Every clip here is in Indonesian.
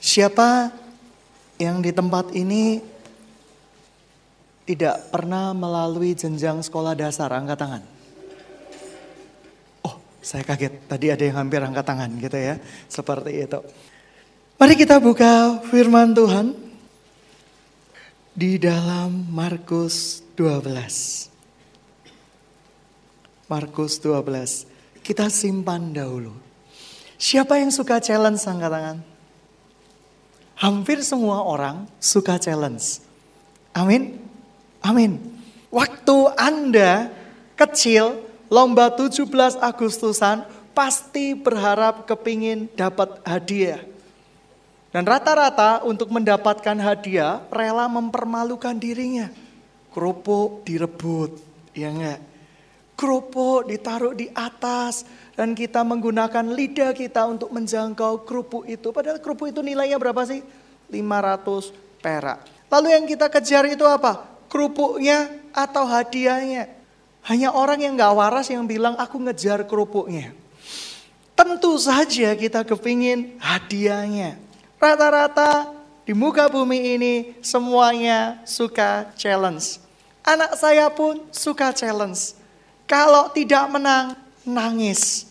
Siapa yang di tempat ini tidak pernah melalui jenjang sekolah dasar? Angkat tangan. Oh, saya kaget. Tadi ada yang hampir angkat tangan gitu ya. Seperti itu. Mari kita buka firman Tuhan di dalam Markus 12. Markus 12. Kita simpan dahulu. Siapa yang suka challenge angkat tangan? Hampir semua orang suka challenge. Amin. Amin. Waktu Anda kecil, lomba 17 Agustusan pasti berharap kepingin dapat hadiah. Dan rata-rata untuk mendapatkan hadiah rela mempermalukan dirinya. Kerupuk direbut, ya enggak? kerupuk ditaruh di atas dan kita menggunakan lidah kita untuk menjangkau kerupuk itu. Padahal kerupuk itu nilainya berapa sih? 500 perak. Lalu yang kita kejar itu apa? Kerupuknya atau hadiahnya? Hanya orang yang gak waras yang bilang aku ngejar kerupuknya. Tentu saja kita kepingin hadiahnya. Rata-rata di muka bumi ini semuanya suka challenge. Anak saya pun suka challenge kalau tidak menang, nangis.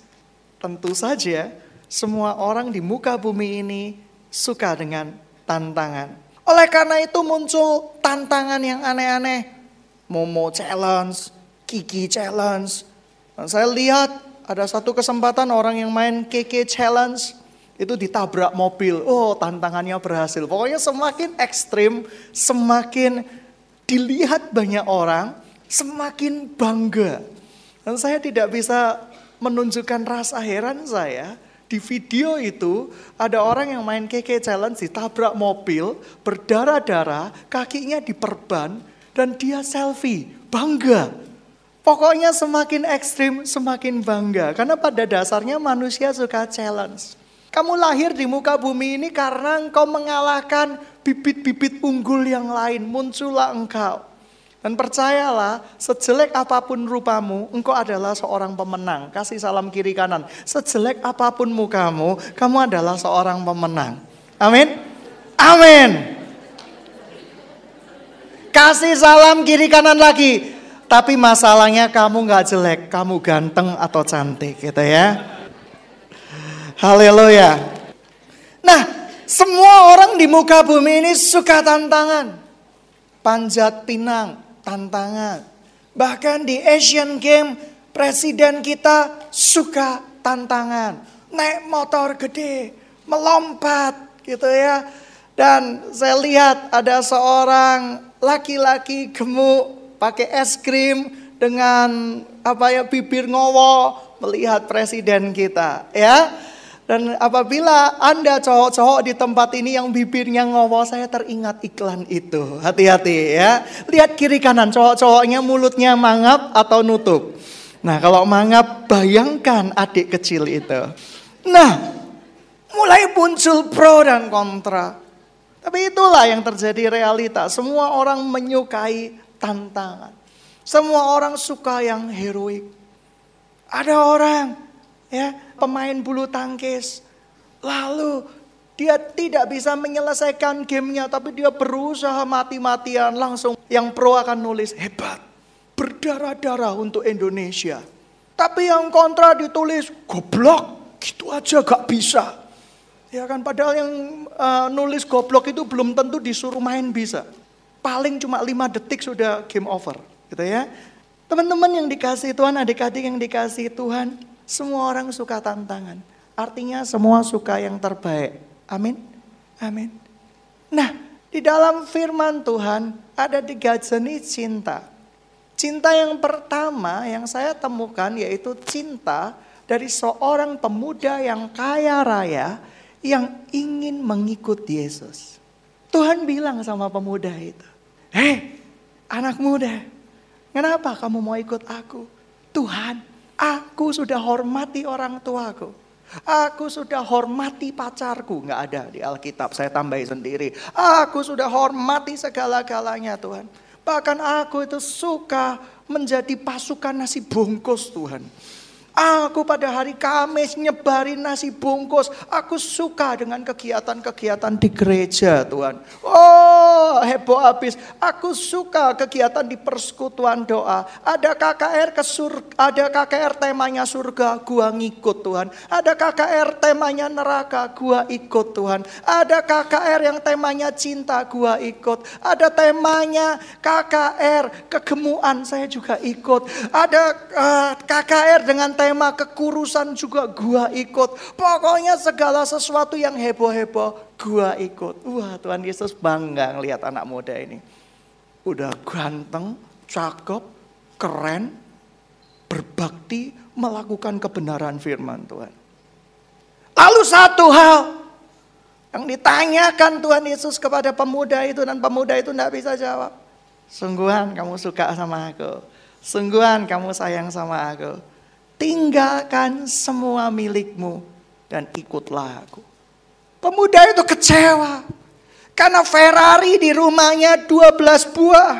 Tentu saja semua orang di muka bumi ini suka dengan tantangan. Oleh karena itu muncul tantangan yang aneh-aneh. Momo challenge, Kiki challenge. Nah, saya lihat ada satu kesempatan orang yang main Kiki challenge itu ditabrak mobil. Oh, tantangannya berhasil. Pokoknya semakin ekstrim, semakin dilihat banyak orang, semakin bangga. Dan saya tidak bisa menunjukkan rasa heran saya. Di video itu ada orang yang main keke challenge ditabrak mobil, berdarah-darah, kakinya diperban, dan dia selfie, bangga. Pokoknya semakin ekstrim, semakin bangga. Karena pada dasarnya manusia suka challenge. Kamu lahir di muka bumi ini karena engkau mengalahkan bibit-bibit unggul yang lain. Muncullah engkau. Dan percayalah, sejelek apapun rupamu, engkau adalah seorang pemenang. Kasih salam kiri kanan. Sejelek apapun mukamu, kamu adalah seorang pemenang. Amin. Amin. Kasih salam kiri kanan lagi. Tapi masalahnya kamu nggak jelek, kamu ganteng atau cantik gitu ya. Haleluya. Nah, semua orang di muka bumi ini suka tantangan panjat pinang, tantangan. Bahkan di Asian Games presiden kita suka tantangan. Naik motor gede, melompat gitu ya. Dan saya lihat ada seorang laki-laki gemuk pakai es krim dengan apa ya bibir ngowo melihat presiden kita ya. Dan apabila Anda cowok-cowok di tempat ini yang bibirnya ngomong, saya teringat iklan itu. Hati-hati ya. Lihat kiri kanan cowok-cowoknya mulutnya mangap atau nutup. Nah kalau mangap bayangkan adik kecil itu. Nah mulai muncul pro dan kontra. Tapi itulah yang terjadi realita. Semua orang menyukai tantangan. Semua orang suka yang heroik. Ada orang ya, pemain bulu tangkis. Lalu dia tidak bisa menyelesaikan gamenya, tapi dia berusaha mati-matian langsung. Yang pro akan nulis, hebat, berdarah-darah untuk Indonesia. Tapi yang kontra ditulis, goblok, gitu aja gak bisa. Ya kan, padahal yang uh, nulis goblok itu belum tentu disuruh main bisa. Paling cuma lima detik sudah game over, gitu ya. Teman-teman yang dikasih Tuhan, adik-adik yang dikasih Tuhan, semua orang suka tantangan. Artinya semua suka yang terbaik. Amin. Amin. Nah, di dalam firman Tuhan ada tiga jenis cinta. Cinta yang pertama yang saya temukan yaitu cinta dari seorang pemuda yang kaya raya yang ingin mengikut Yesus. Tuhan bilang sama pemuda itu, "Hei, anak muda, kenapa kamu mau ikut aku?" Tuhan, Aku sudah hormati orang tuaku. Aku sudah hormati pacarku. Nggak ada di Alkitab, saya tambahi sendiri. Aku sudah hormati segala-galanya Tuhan. Bahkan aku itu suka menjadi pasukan nasi bungkus Tuhan. Aku pada hari Kamis nyebarin nasi bungkus. Aku suka dengan kegiatan-kegiatan di gereja Tuhan. Oh heboh habis. Aku suka kegiatan di persekutuan doa. Ada KKR ke surga, ada KKR temanya surga, gua ngikut Tuhan. Ada KKR temanya neraka, gua ikut Tuhan. Ada KKR yang temanya cinta, gua ikut. Ada temanya KKR kegemuan, saya juga ikut. Ada uh, eh, KKR dengan tema tema kekurusan juga gua ikut. Pokoknya segala sesuatu yang heboh-heboh gua ikut. Wah Tuhan Yesus bangga ngelihat anak muda ini. Udah ganteng, cakep, keren, berbakti, melakukan kebenaran firman Tuhan. Lalu satu hal yang ditanyakan Tuhan Yesus kepada pemuda itu dan pemuda itu tidak bisa jawab. Sungguhan kamu suka sama aku. Sungguhan kamu sayang sama aku tinggalkan semua milikmu dan ikutlah aku. Pemuda itu kecewa karena Ferrari di rumahnya 12 buah.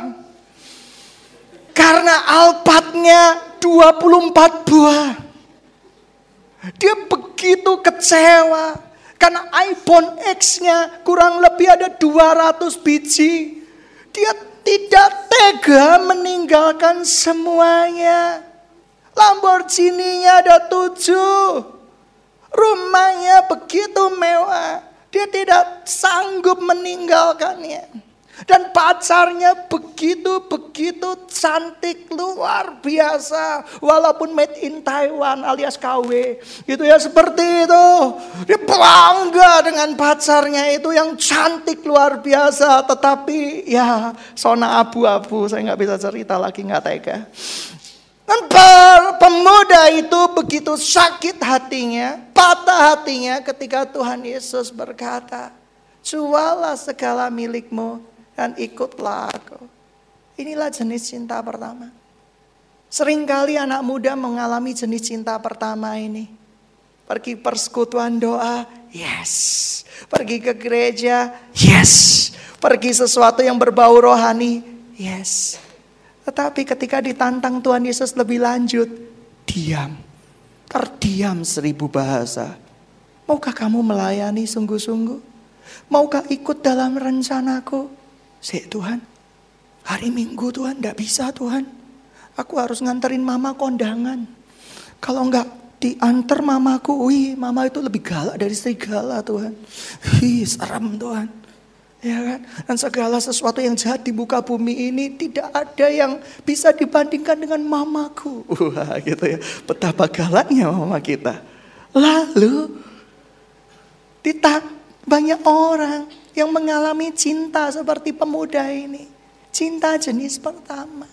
Karena Alphardnya 24 buah. Dia begitu kecewa karena iPhone X-nya kurang lebih ada 200 biji. Dia tidak tega meninggalkan semuanya Lamborghini-nya ada tujuh. Rumahnya begitu mewah. Dia tidak sanggup meninggalkannya. Dan pacarnya begitu-begitu cantik luar biasa. Walaupun made in Taiwan alias KW. Gitu ya seperti itu. Dia bangga dengan pacarnya itu yang cantik luar biasa. Tetapi ya sona abu-abu. Saya nggak bisa cerita lagi nggak tega. Dan pemuda itu begitu sakit hatinya, patah hatinya ketika Tuhan Yesus berkata, jualah segala milikmu dan ikutlah aku. Inilah jenis cinta pertama. Seringkali anak muda mengalami jenis cinta pertama ini. Pergi persekutuan doa, yes. Pergi ke gereja, yes. Pergi sesuatu yang berbau rohani, yes. Tetapi ketika ditantang Tuhan Yesus lebih lanjut, diam. Terdiam seribu bahasa. Maukah kamu melayani sungguh-sungguh? Maukah ikut dalam rencanaku? Sik Tuhan, hari Minggu Tuhan, tidak bisa Tuhan. Aku harus nganterin mama kondangan. Kalau enggak diantar mamaku, wih mama itu lebih galak dari serigala Tuhan. Hi, serem Tuhan. Ya kan? Dan segala sesuatu yang jahat di muka bumi ini tidak ada yang bisa dibandingkan dengan mamaku. Wah gitu ya. Betapa galaknya mama kita. Lalu kita banyak orang yang mengalami cinta seperti pemuda ini. Cinta jenis pertama.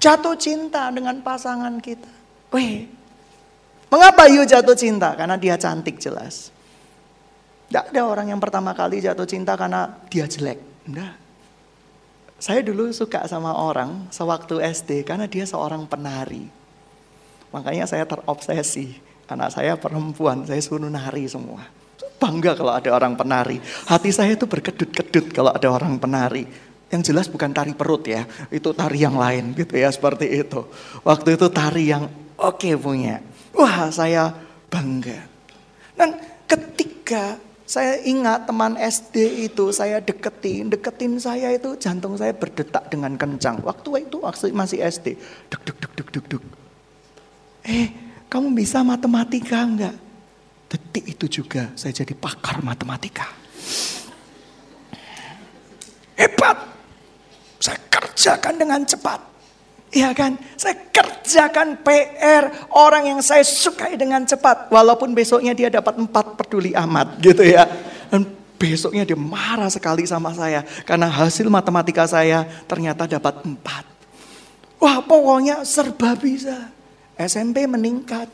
Jatuh cinta dengan pasangan kita. Weh, mengapa you jatuh cinta? Karena dia cantik jelas. Tidak ada orang yang pertama kali jatuh cinta karena dia jelek. Tidak. Saya dulu suka sama orang sewaktu SD karena dia seorang penari. Makanya saya terobsesi. Anak saya perempuan, saya suruh nari semua. Bangga kalau ada orang penari. Hati saya itu berkedut-kedut kalau ada orang penari. Yang jelas bukan tari perut ya, itu tari yang lain gitu ya seperti itu. Waktu itu tari yang oke okay punya. Wah saya bangga. Dan ketika saya ingat teman SD itu saya deketin, deketin saya itu jantung saya berdetak dengan kencang. Waktu itu masih SD. Duk duk duk duk duk duk. Eh, kamu bisa matematika enggak? Detik itu juga saya jadi pakar matematika. Hebat. Saya kerjakan dengan cepat. Iya kan? Saya kerjakan PR orang yang saya sukai dengan cepat. Walaupun besoknya dia dapat empat peduli amat gitu ya. Dan besoknya dia marah sekali sama saya. Karena hasil matematika saya ternyata dapat empat. Wah pokoknya serba bisa. SMP meningkat.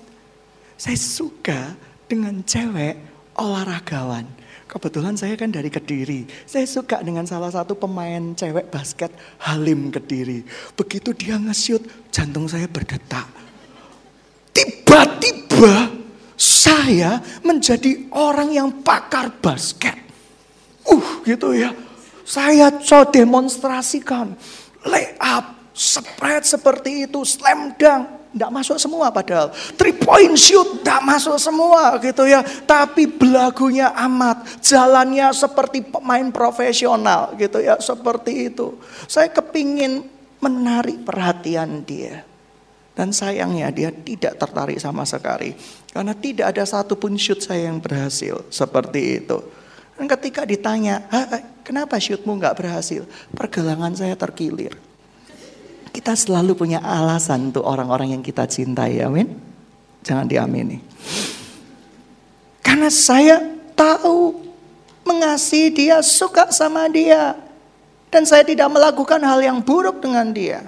Saya suka dengan cewek olahragawan Kebetulan saya kan dari Kediri. Saya suka dengan salah satu pemain cewek basket Halim Kediri. Begitu dia nge-shoot, jantung saya berdetak. Tiba-tiba saya menjadi orang yang pakar basket. Uh, gitu ya. Saya coba demonstrasikan lay up, spread seperti itu, slam dunk, tidak masuk semua padahal. Three point shoot tidak masuk semua gitu ya. Tapi belagunya amat. Jalannya seperti pemain profesional gitu ya. Seperti itu. Saya kepingin menarik perhatian dia. Dan sayangnya dia tidak tertarik sama sekali. Karena tidak ada satupun shoot saya yang berhasil seperti itu. Dan ketika ditanya, ah, ah, kenapa shootmu nggak berhasil? Pergelangan saya terkilir. Kita selalu punya alasan untuk orang-orang yang kita cintai, amin. Jangan diamini. Karena saya tahu mengasihi dia, suka sama dia. Dan saya tidak melakukan hal yang buruk dengan dia.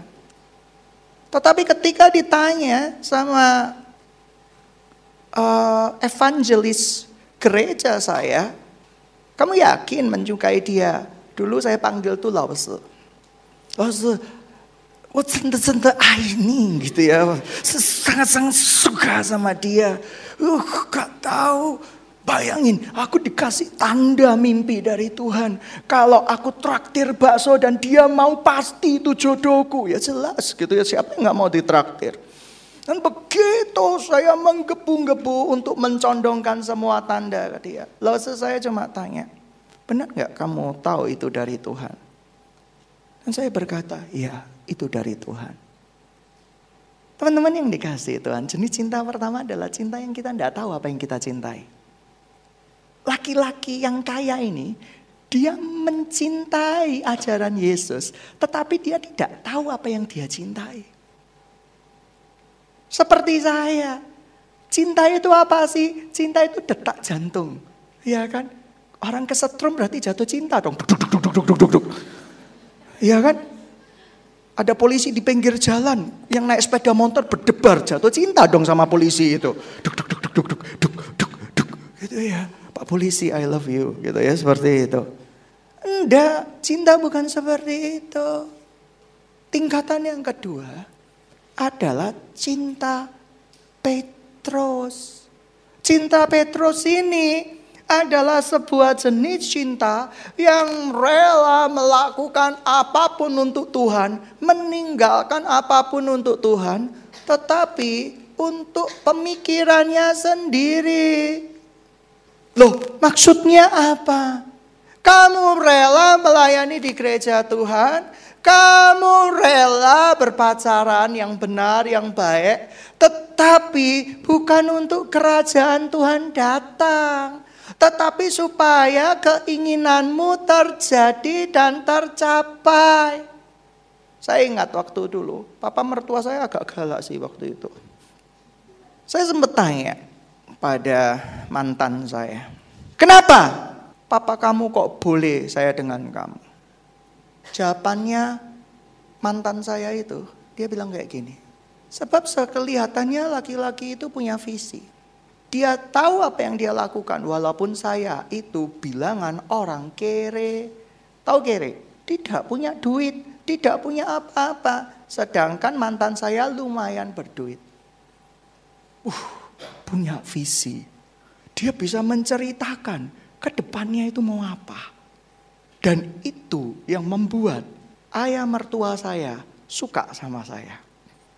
Tetapi ketika ditanya sama uh, evangelis gereja saya, kamu yakin mencukai dia? Dulu saya panggil tuh Lawesu. Lawesu, Oh cinta-cinta ini gitu ya. Sangat-sangat suka sama dia. Uh, gak tahu. Bayangin, aku dikasih tanda mimpi dari Tuhan. Kalau aku traktir bakso dan dia mau pasti itu jodohku. Ya jelas gitu ya, siapa yang gak mau ditraktir. Dan begitu saya menggebu-gebu untuk mencondongkan semua tanda ke dia. Lalu saya cuma tanya, benar gak kamu tahu itu dari Tuhan? Dan saya berkata, iya itu dari Tuhan. Teman-teman yang dikasih Tuhan, jenis cinta pertama adalah cinta yang kita tidak tahu apa yang kita cintai. Laki-laki yang kaya ini, dia mencintai ajaran Yesus, tetapi dia tidak tahu apa yang dia cintai. Seperti saya, cinta itu apa sih? Cinta itu detak jantung, ya kan? Orang kesetrum berarti jatuh cinta dong. Iya kan? Ada polisi di pinggir jalan yang naik sepeda motor berdebar jatuh cinta dong sama polisi itu. Duk duk duk duk duk duk duk duk duk gitu ya. Pak polisi I love you gitu ya seperti itu. Enggak, cinta bukan seperti itu. Tingkatan yang kedua adalah cinta Petrus. Cinta Petrus ini adalah sebuah jenis cinta yang rela melakukan apapun untuk Tuhan, meninggalkan apapun untuk Tuhan, tetapi untuk pemikirannya sendiri. Loh, maksudnya apa? Kamu rela melayani di gereja Tuhan, kamu rela berpacaran yang benar, yang baik, tetapi bukan untuk kerajaan Tuhan datang tetapi supaya keinginanmu terjadi dan tercapai. Saya ingat waktu dulu, papa mertua saya agak galak sih waktu itu. Saya sempat tanya pada mantan saya, kenapa papa kamu kok boleh saya dengan kamu? Jawabannya mantan saya itu, dia bilang kayak gini, sebab sekelihatannya laki-laki itu punya visi. Dia tahu apa yang dia lakukan walaupun saya itu bilangan orang kere. Tahu kere? Tidak punya duit, tidak punya apa-apa. Sedangkan mantan saya lumayan berduit. Uh, punya visi. Dia bisa menceritakan ke depannya itu mau apa. Dan itu yang membuat ayah mertua saya suka sama saya.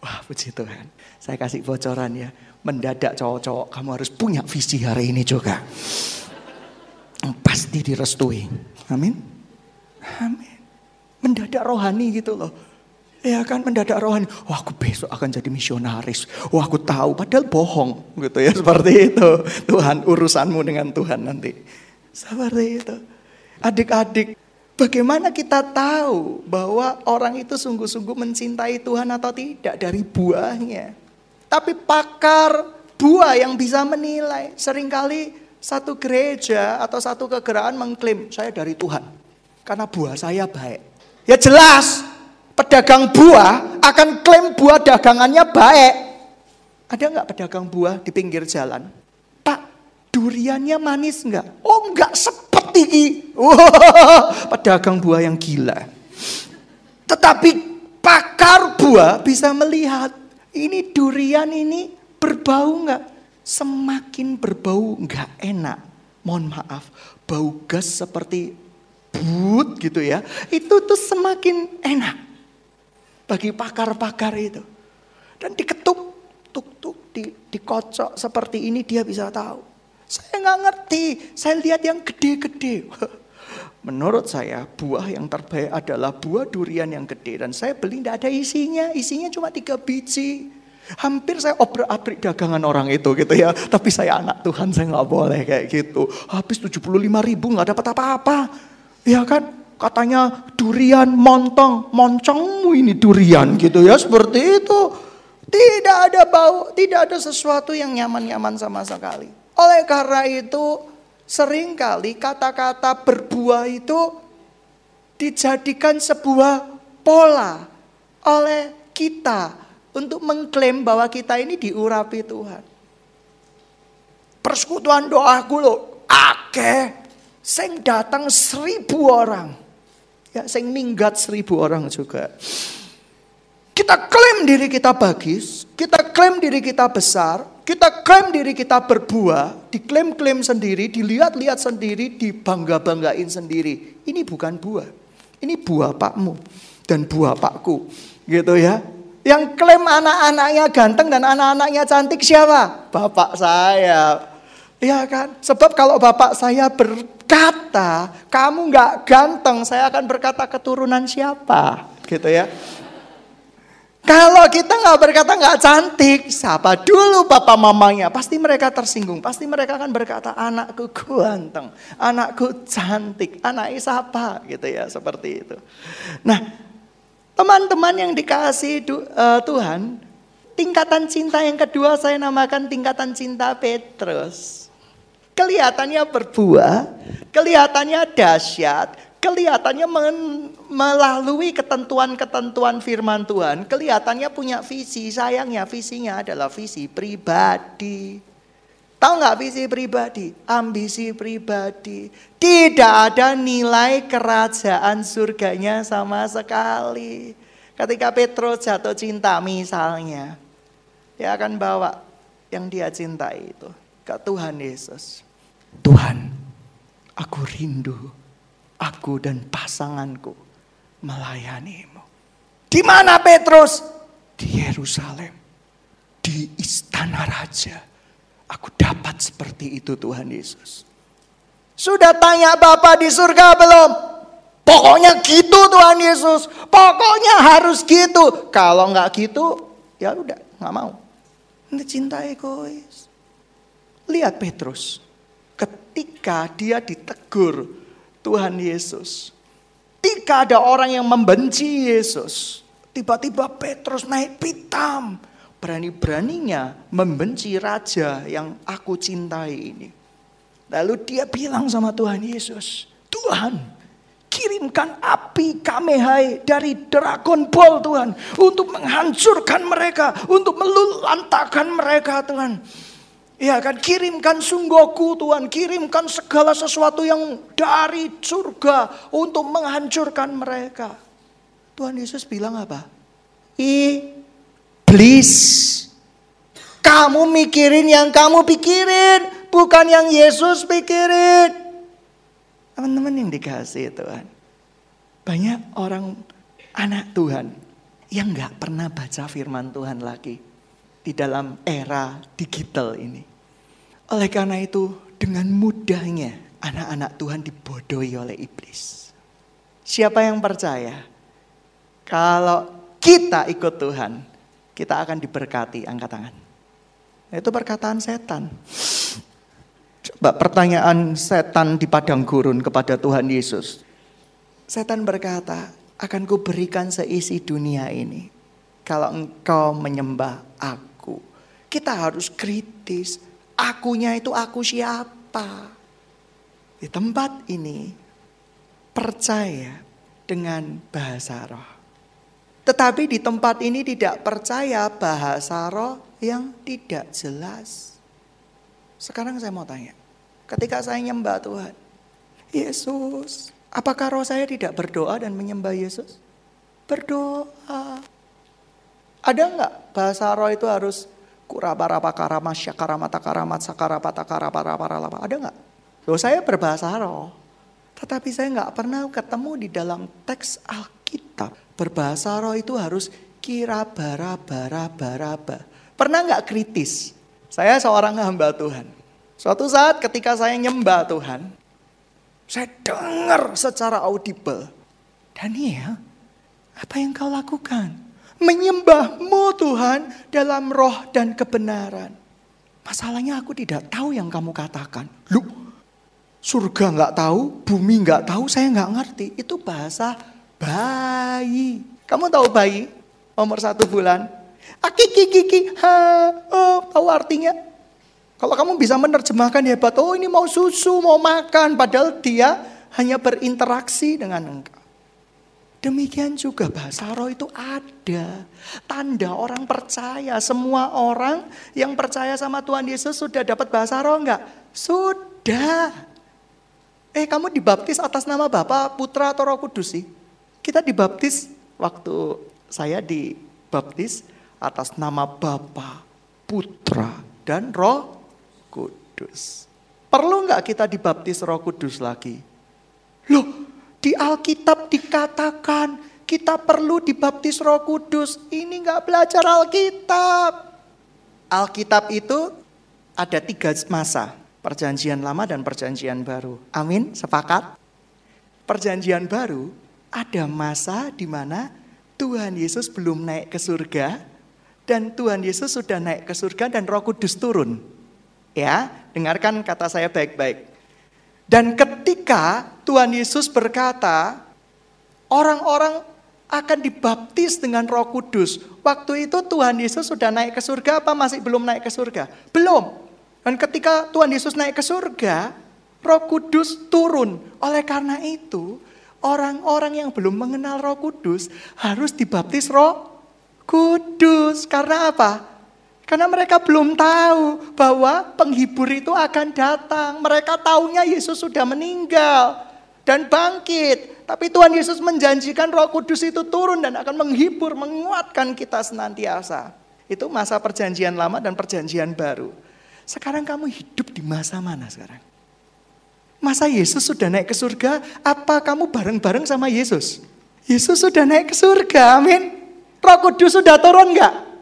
Wah puji Tuhan, saya kasih bocoran ya mendadak cowok-cowok kamu harus punya visi hari ini juga. Pasti direstui. Amin. Amin. Mendadak rohani gitu loh. Ya kan mendadak rohani. Wah aku besok akan jadi misionaris. Wah aku tahu padahal bohong gitu ya seperti itu. Tuhan urusanmu dengan Tuhan nanti. Seperti itu. Adik-adik Bagaimana kita tahu bahwa orang itu sungguh-sungguh mencintai Tuhan atau tidak dari buahnya? Tapi pakar buah yang bisa menilai. Seringkali satu gereja atau satu kegeraan mengklaim saya dari Tuhan. Karena buah saya baik. Ya jelas pedagang buah akan klaim buah dagangannya baik. Ada nggak pedagang buah di pinggir jalan? Pak, duriannya manis nggak? Oh nggak sepeti ini. Wow, pedagang buah yang gila. Tetapi pakar buah bisa melihat ini durian ini berbau nggak? Semakin berbau nggak enak. Mohon maaf, bau gas seperti but gitu ya. Itu tuh semakin enak bagi pakar-pakar itu. Dan diketuk, tuk-tuk, di, dikocok seperti ini dia bisa tahu. Saya nggak ngerti, saya lihat yang gede-gede. Menurut saya buah yang terbaik adalah buah durian yang gede dan saya beli tidak ada isinya, isinya cuma tiga biji. Hampir saya obrak-abrik dagangan orang itu gitu ya. Tapi saya anak Tuhan, saya nggak boleh kayak gitu. Habis tujuh puluh lima ribu nggak dapat apa-apa. Ya kan? Katanya durian montong, moncongmu ini durian gitu ya. Seperti itu. Tidak ada bau, tidak ada sesuatu yang nyaman-nyaman sama sekali. Oleh karena itu Seringkali kata-kata berbuah itu dijadikan sebuah pola oleh kita untuk mengklaim bahwa kita ini diurapi Tuhan. Persekutuan doaku loh, akeh sing datang seribu orang. Ya, sing minggat seribu orang juga. Kita klaim diri kita bagus, kita klaim diri kita besar, kita klaim diri kita berbuah, diklaim-klaim sendiri, dilihat-lihat sendiri, dibangga-banggain sendiri. Ini bukan buah. Ini buah pakmu dan buah pakku. Gitu ya. Yang klaim anak-anaknya ganteng dan anak-anaknya cantik siapa? Bapak saya. Iya kan? Sebab kalau bapak saya berkata, kamu nggak ganteng, saya akan berkata keturunan siapa? Gitu ya. Kalau kita nggak berkata nggak cantik, siapa dulu papa mamanya. Pasti mereka tersinggung. Pasti mereka akan berkata anakku ganteng, anakku cantik, anak siapa? gitu ya seperti itu. Nah, teman-teman yang dikasih eh, Tuhan, tingkatan cinta yang kedua saya namakan tingkatan cinta Petrus. Kelihatannya berbuah, kelihatannya dahsyat, kelihatannya men, melalui ketentuan-ketentuan firman Tuhan, kelihatannya punya visi. Sayangnya visinya adalah visi pribadi. Tahu nggak visi pribadi? Ambisi pribadi. Tidak ada nilai kerajaan surganya sama sekali. Ketika Petrus jatuh cinta misalnya, dia akan bawa yang dia cintai itu ke Tuhan Yesus. Tuhan, aku rindu aku dan pasanganku melayanimu. Di mana Petrus? Di Yerusalem, di istana raja. Aku dapat seperti itu Tuhan Yesus. Sudah tanya Bapak di surga belum? Pokoknya gitu Tuhan Yesus. Pokoknya harus gitu. Kalau nggak gitu, ya udah nggak mau. Ini cinta egois. Lihat Petrus. Ketika dia ditegur Tuhan Yesus. Ketika ada orang yang membenci Yesus, tiba-tiba Petrus naik pitam. Berani-beraninya membenci raja yang aku cintai ini. Lalu dia bilang sama Tuhan Yesus, Tuhan kirimkan api kamehai dari Dragon Ball Tuhan. Untuk menghancurkan mereka, untuk melulantakan mereka Tuhan. Iya kan, kirimkan sunggoku Tuhan, kirimkan segala sesuatu yang dari surga untuk menghancurkan mereka. Tuhan Yesus bilang apa? I, please, kamu mikirin yang kamu pikirin, bukan yang Yesus pikirin. Teman-teman yang dikasih Tuhan, banyak orang anak Tuhan yang nggak pernah baca firman Tuhan lagi di dalam era digital ini. Oleh karena itu, dengan mudahnya anak-anak Tuhan dibodohi oleh iblis. Siapa yang percaya kalau kita ikut Tuhan, kita akan diberkati. Angkat tangan. Itu perkataan setan. Coba pertanyaan setan di padang gurun kepada Tuhan Yesus. Setan berkata, akan kuberikan seisi dunia ini. Kalau engkau menyembah aku. Kita harus kritis. Akunya itu aku siapa? Di tempat ini percaya dengan bahasa roh. Tetapi di tempat ini tidak percaya bahasa roh yang tidak jelas. Sekarang saya mau tanya, ketika saya nyembah Tuhan, Yesus, apakah roh saya tidak berdoa dan menyembah Yesus? Berdoa. Ada enggak bahasa roh itu harus Kurabaraba karama syakaramata karamat sakarapata karabarabaralaba. Ada nggak? Loh saya berbahasa roh. Tetapi saya nggak pernah ketemu di dalam teks Alkitab. Berbahasa roh itu harus kira bara bara bara Pernah nggak kritis? Saya seorang hamba Tuhan. Suatu saat ketika saya nyembah Tuhan, saya dengar secara audible. Daniel, apa yang kau lakukan? menyembahmu Tuhan dalam roh dan kebenaran. Masalahnya aku tidak tahu yang kamu katakan. Lu, surga nggak tahu, bumi nggak tahu, saya nggak ngerti. Itu bahasa bayi. Kamu tahu bayi? Nomor satu bulan. Aki ah, kiki, ha, oh, tahu artinya? Kalau kamu bisa menerjemahkan hebat, oh ini mau susu, mau makan, padahal dia hanya berinteraksi dengan engkau. Demikian juga bahasa roh itu ada. Tanda orang percaya. Semua orang yang percaya sama Tuhan Yesus sudah dapat bahasa roh enggak? Sudah. Eh kamu dibaptis atas nama Bapa, Putra atau Roh Kudus sih? Kita dibaptis waktu saya dibaptis atas nama Bapa, Putra dan Roh Kudus. Perlu enggak kita dibaptis Roh Kudus lagi? Loh, di Alkitab dikatakan kita perlu dibaptis roh kudus. Ini nggak belajar Alkitab. Alkitab itu ada tiga masa. Perjanjian lama dan perjanjian baru. Amin, sepakat? Perjanjian baru ada masa di mana Tuhan Yesus belum naik ke surga dan Tuhan Yesus sudah naik ke surga dan Roh Kudus turun. Ya, dengarkan kata saya baik-baik. Dan ketika Tuhan Yesus berkata, orang-orang akan dibaptis dengan Roh Kudus. Waktu itu Tuhan Yesus sudah naik ke surga apa masih belum naik ke surga? Belum. Dan ketika Tuhan Yesus naik ke surga, Roh Kudus turun. Oleh karena itu, orang-orang yang belum mengenal Roh Kudus harus dibaptis Roh Kudus. Karena apa? Karena mereka belum tahu bahwa penghibur itu akan datang. Mereka taunya Yesus sudah meninggal dan bangkit. Tapi Tuhan Yesus menjanjikan roh kudus itu turun dan akan menghibur, menguatkan kita senantiasa. Itu masa perjanjian lama dan perjanjian baru. Sekarang kamu hidup di masa mana sekarang? Masa Yesus sudah naik ke surga, apa kamu bareng-bareng sama Yesus? Yesus sudah naik ke surga, amin. Roh kudus sudah turun nggak?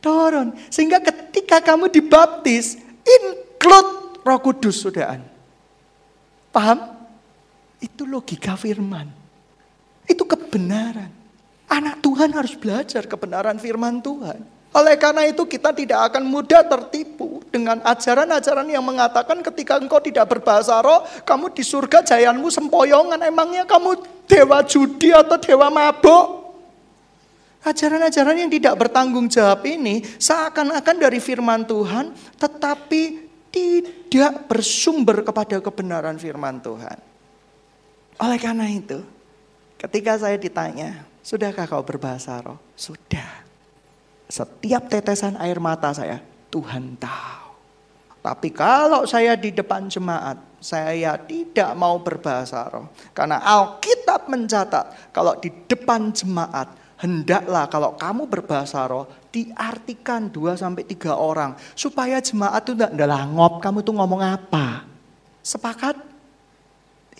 turun. Sehingga ketika kamu dibaptis, include roh kudus, saudara. Paham? Itu logika firman. Itu kebenaran. Anak Tuhan harus belajar kebenaran firman Tuhan. Oleh karena itu kita tidak akan mudah tertipu dengan ajaran-ajaran yang mengatakan ketika engkau tidak berbahasa roh, kamu di surga jayanmu sempoyongan. Emangnya kamu dewa judi atau dewa mabuk? Ajaran-ajaran yang tidak bertanggung jawab ini seakan-akan dari firman Tuhan tetapi tidak bersumber kepada kebenaran firman Tuhan. Oleh karena itu, ketika saya ditanya, "Sudahkah kau berbahasa roh?" Sudah. Setiap tetesan air mata saya, Tuhan tahu. Tapi kalau saya di depan jemaat, saya tidak mau berbahasa roh. Karena Alkitab mencatat kalau di depan jemaat hendaklah kalau kamu berbahasa roh diartikan dua sampai tiga orang supaya jemaat itu tidak ngop kamu tuh ngomong apa sepakat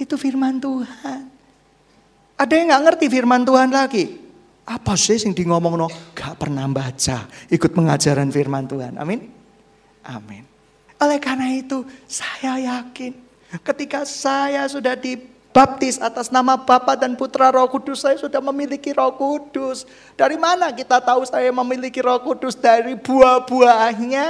itu firman Tuhan ada yang nggak ngerti firman Tuhan lagi apa sih yang di ngomong no gak pernah baca ikut pengajaran firman Tuhan amin amin oleh karena itu saya yakin ketika saya sudah di baptis atas nama Bapa dan Putra Roh Kudus, saya sudah memiliki Roh Kudus. Dari mana kita tahu saya memiliki Roh Kudus? Dari buah-buahnya,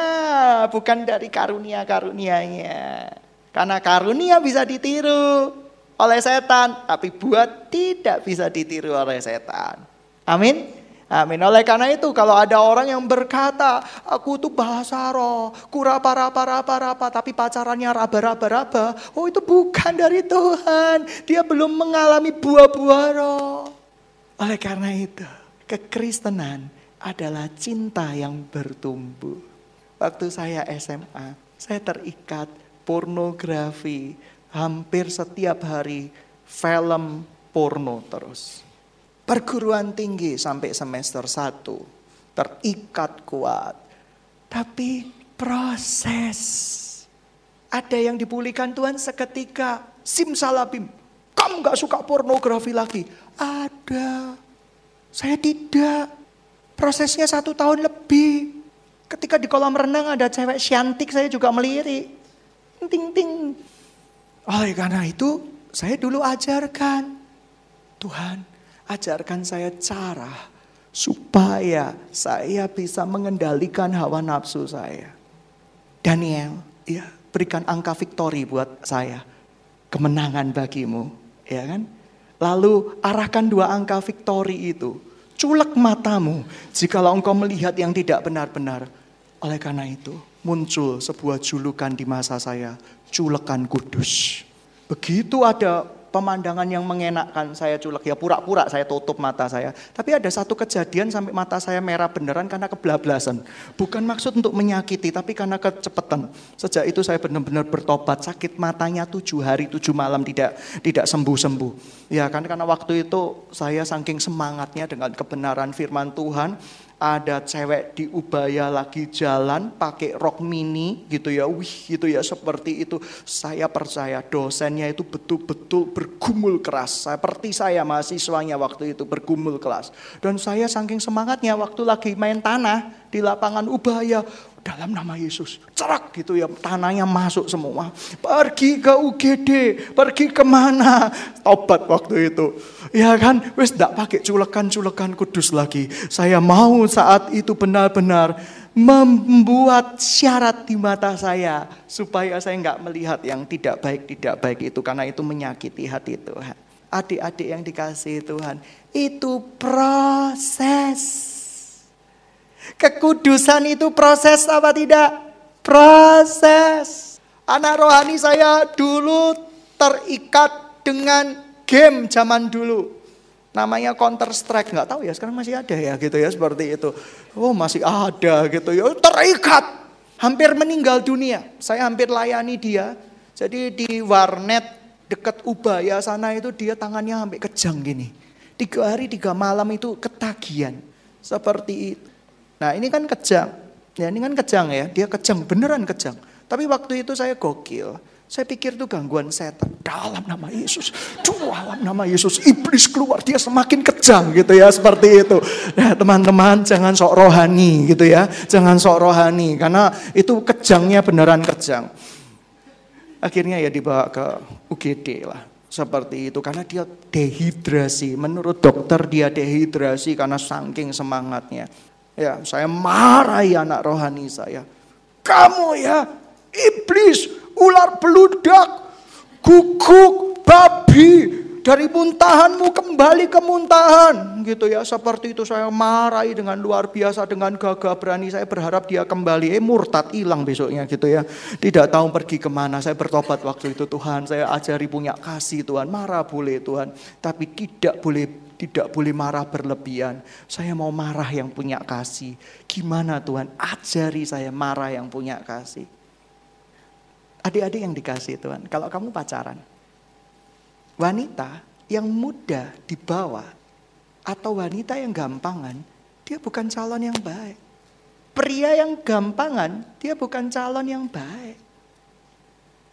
bukan dari karunia-karunianya. Karena karunia bisa ditiru oleh setan, tapi buah tidak bisa ditiru oleh setan. Amin. Amin. Oleh karena itu kalau ada orang yang berkata, aku tuh bahasa roh, kurapa rapa rapa rapa, tapi pacarannya raba raba raba, oh itu bukan dari Tuhan. Dia belum mengalami buah-buah roh. Oleh karena itu, kekristenan adalah cinta yang bertumbuh. Waktu saya SMA, saya terikat pornografi hampir setiap hari film porno terus. Perguruan tinggi sampai semester 1 terikat kuat. Tapi proses. Ada yang dipulihkan Tuhan seketika. Simsalabim. Kamu gak suka pornografi lagi. Ada. Saya tidak. Prosesnya satu tahun lebih. Ketika di kolam renang ada cewek syantik saya juga melirik. Ting ting. Oleh karena itu saya dulu ajarkan. Tuhan Ajarkan saya cara supaya saya bisa mengendalikan hawa nafsu saya. Daniel, ya berikan angka victory buat saya. Kemenangan bagimu, ya kan? Lalu arahkan dua angka victory itu. Culek matamu jikalau engkau melihat yang tidak benar-benar. Oleh karena itu, muncul sebuah julukan di masa saya, culekan kudus. Begitu ada pemandangan yang mengenakkan saya culek ya pura-pura saya tutup mata saya. Tapi ada satu kejadian sampai mata saya merah beneran karena kebelablasan Bukan maksud untuk menyakiti tapi karena kecepatan. Sejak itu saya benar-benar bertobat. Sakit matanya tujuh hari tujuh malam tidak tidak sembuh-sembuh. Ya kan karena waktu itu saya saking semangatnya dengan kebenaran firman Tuhan ada cewek di Ubaya lagi jalan pakai rok mini gitu ya, wih gitu ya seperti itu. Saya percaya dosennya itu betul-betul bergumul keras. Seperti saya mahasiswanya waktu itu bergumul keras. Dan saya saking semangatnya waktu lagi main tanah di lapangan Ubaya dalam nama Yesus. Cerak gitu ya, tanahnya masuk semua. Pergi ke UGD, pergi kemana? Tobat waktu itu. Ya kan, wis tidak pakai culekan-culekan kudus lagi. Saya mau saat itu benar-benar membuat syarat di mata saya supaya saya nggak melihat yang tidak baik tidak baik itu karena itu menyakiti hati Tuhan. Adik-adik yang dikasih Tuhan, itu proses. Kekudusan itu proses apa tidak? Proses. Anak rohani saya dulu terikat dengan game zaman dulu. Namanya Counter Strike, nggak tahu ya sekarang masih ada ya gitu ya seperti itu. Oh masih ada gitu ya, terikat. Hampir meninggal dunia, saya hampir layani dia. Jadi di warnet dekat Ubaya sana itu dia tangannya sampai kejang gini. Tiga hari tiga malam itu ketagihan. Seperti itu. Nah ini kan kejang, ya ini kan kejang ya, dia kejang, beneran kejang. Tapi waktu itu saya gokil, saya pikir itu gangguan setan. Dalam nama Yesus, dalam nama Yesus, iblis keluar, dia semakin kejang gitu ya, seperti itu. Nah teman-teman jangan sok rohani gitu ya, jangan sok rohani, karena itu kejangnya beneran kejang. Akhirnya ya dibawa ke UGD lah seperti itu karena dia dehidrasi menurut dokter dia dehidrasi karena saking semangatnya Ya, saya marahi anak rohani saya. Kamu ya, iblis, ular beludak, guguk, babi, dari muntahanmu kembali ke muntahan gitu ya seperti itu saya marahi dengan luar biasa dengan gagah berani saya berharap dia kembali eh murtad hilang besoknya gitu ya tidak tahu pergi kemana saya bertobat waktu itu Tuhan saya ajari punya kasih Tuhan marah boleh Tuhan tapi tidak boleh tidak boleh marah berlebihan. Saya mau marah yang punya kasih. Gimana Tuhan? Ajari saya marah yang punya kasih. Adik-adik yang dikasih Tuhan, kalau kamu pacaran, wanita yang muda di bawah atau wanita yang gampangan, dia bukan calon yang baik. Pria yang gampangan, dia bukan calon yang baik.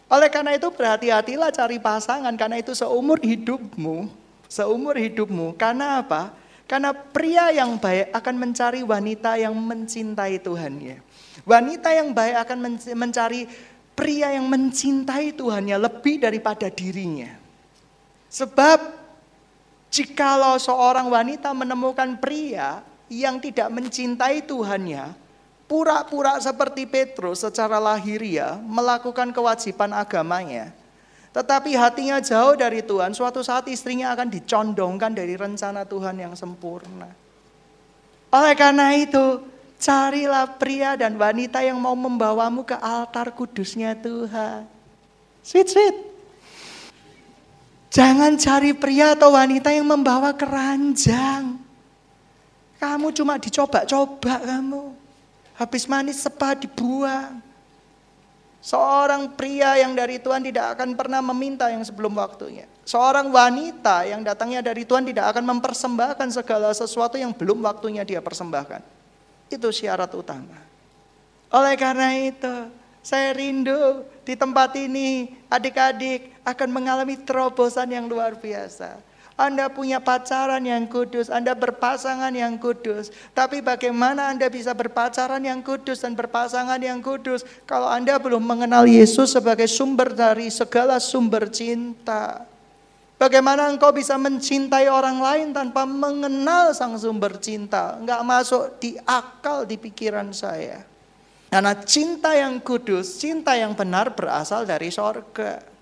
Oleh karena itu berhati-hatilah cari pasangan karena itu seumur hidupmu seumur hidupmu. Karena apa? Karena pria yang baik akan mencari wanita yang mencintai Tuhannya. Wanita yang baik akan mencari pria yang mencintai Tuhannya lebih daripada dirinya. Sebab jikalau seorang wanita menemukan pria yang tidak mencintai Tuhannya, pura-pura seperti Petrus secara lahiria melakukan kewajiban agamanya, tetapi hatinya jauh dari Tuhan, suatu saat istrinya akan dicondongkan dari rencana Tuhan yang sempurna. Oleh karena itu, carilah pria dan wanita yang mau membawamu ke altar kudusnya Tuhan. Sweet, sweet. Jangan cari pria atau wanita yang membawa keranjang. Kamu cuma dicoba-coba kamu. Habis manis sepat dibuang. Seorang pria yang dari Tuhan tidak akan pernah meminta yang sebelum waktunya. Seorang wanita yang datangnya dari Tuhan tidak akan mempersembahkan segala sesuatu yang belum waktunya dia persembahkan. Itu syarat utama. Oleh karena itu, saya rindu di tempat ini adik-adik akan mengalami terobosan yang luar biasa anda punya pacaran yang kudus, Anda berpasangan yang kudus. Tapi bagaimana Anda bisa berpacaran yang kudus dan berpasangan yang kudus kalau Anda belum mengenal Yesus sebagai sumber dari segala sumber cinta? Bagaimana engkau bisa mencintai orang lain tanpa mengenal sang sumber cinta? Enggak masuk di akal di pikiran saya. Karena cinta yang kudus, cinta yang benar berasal dari sorga.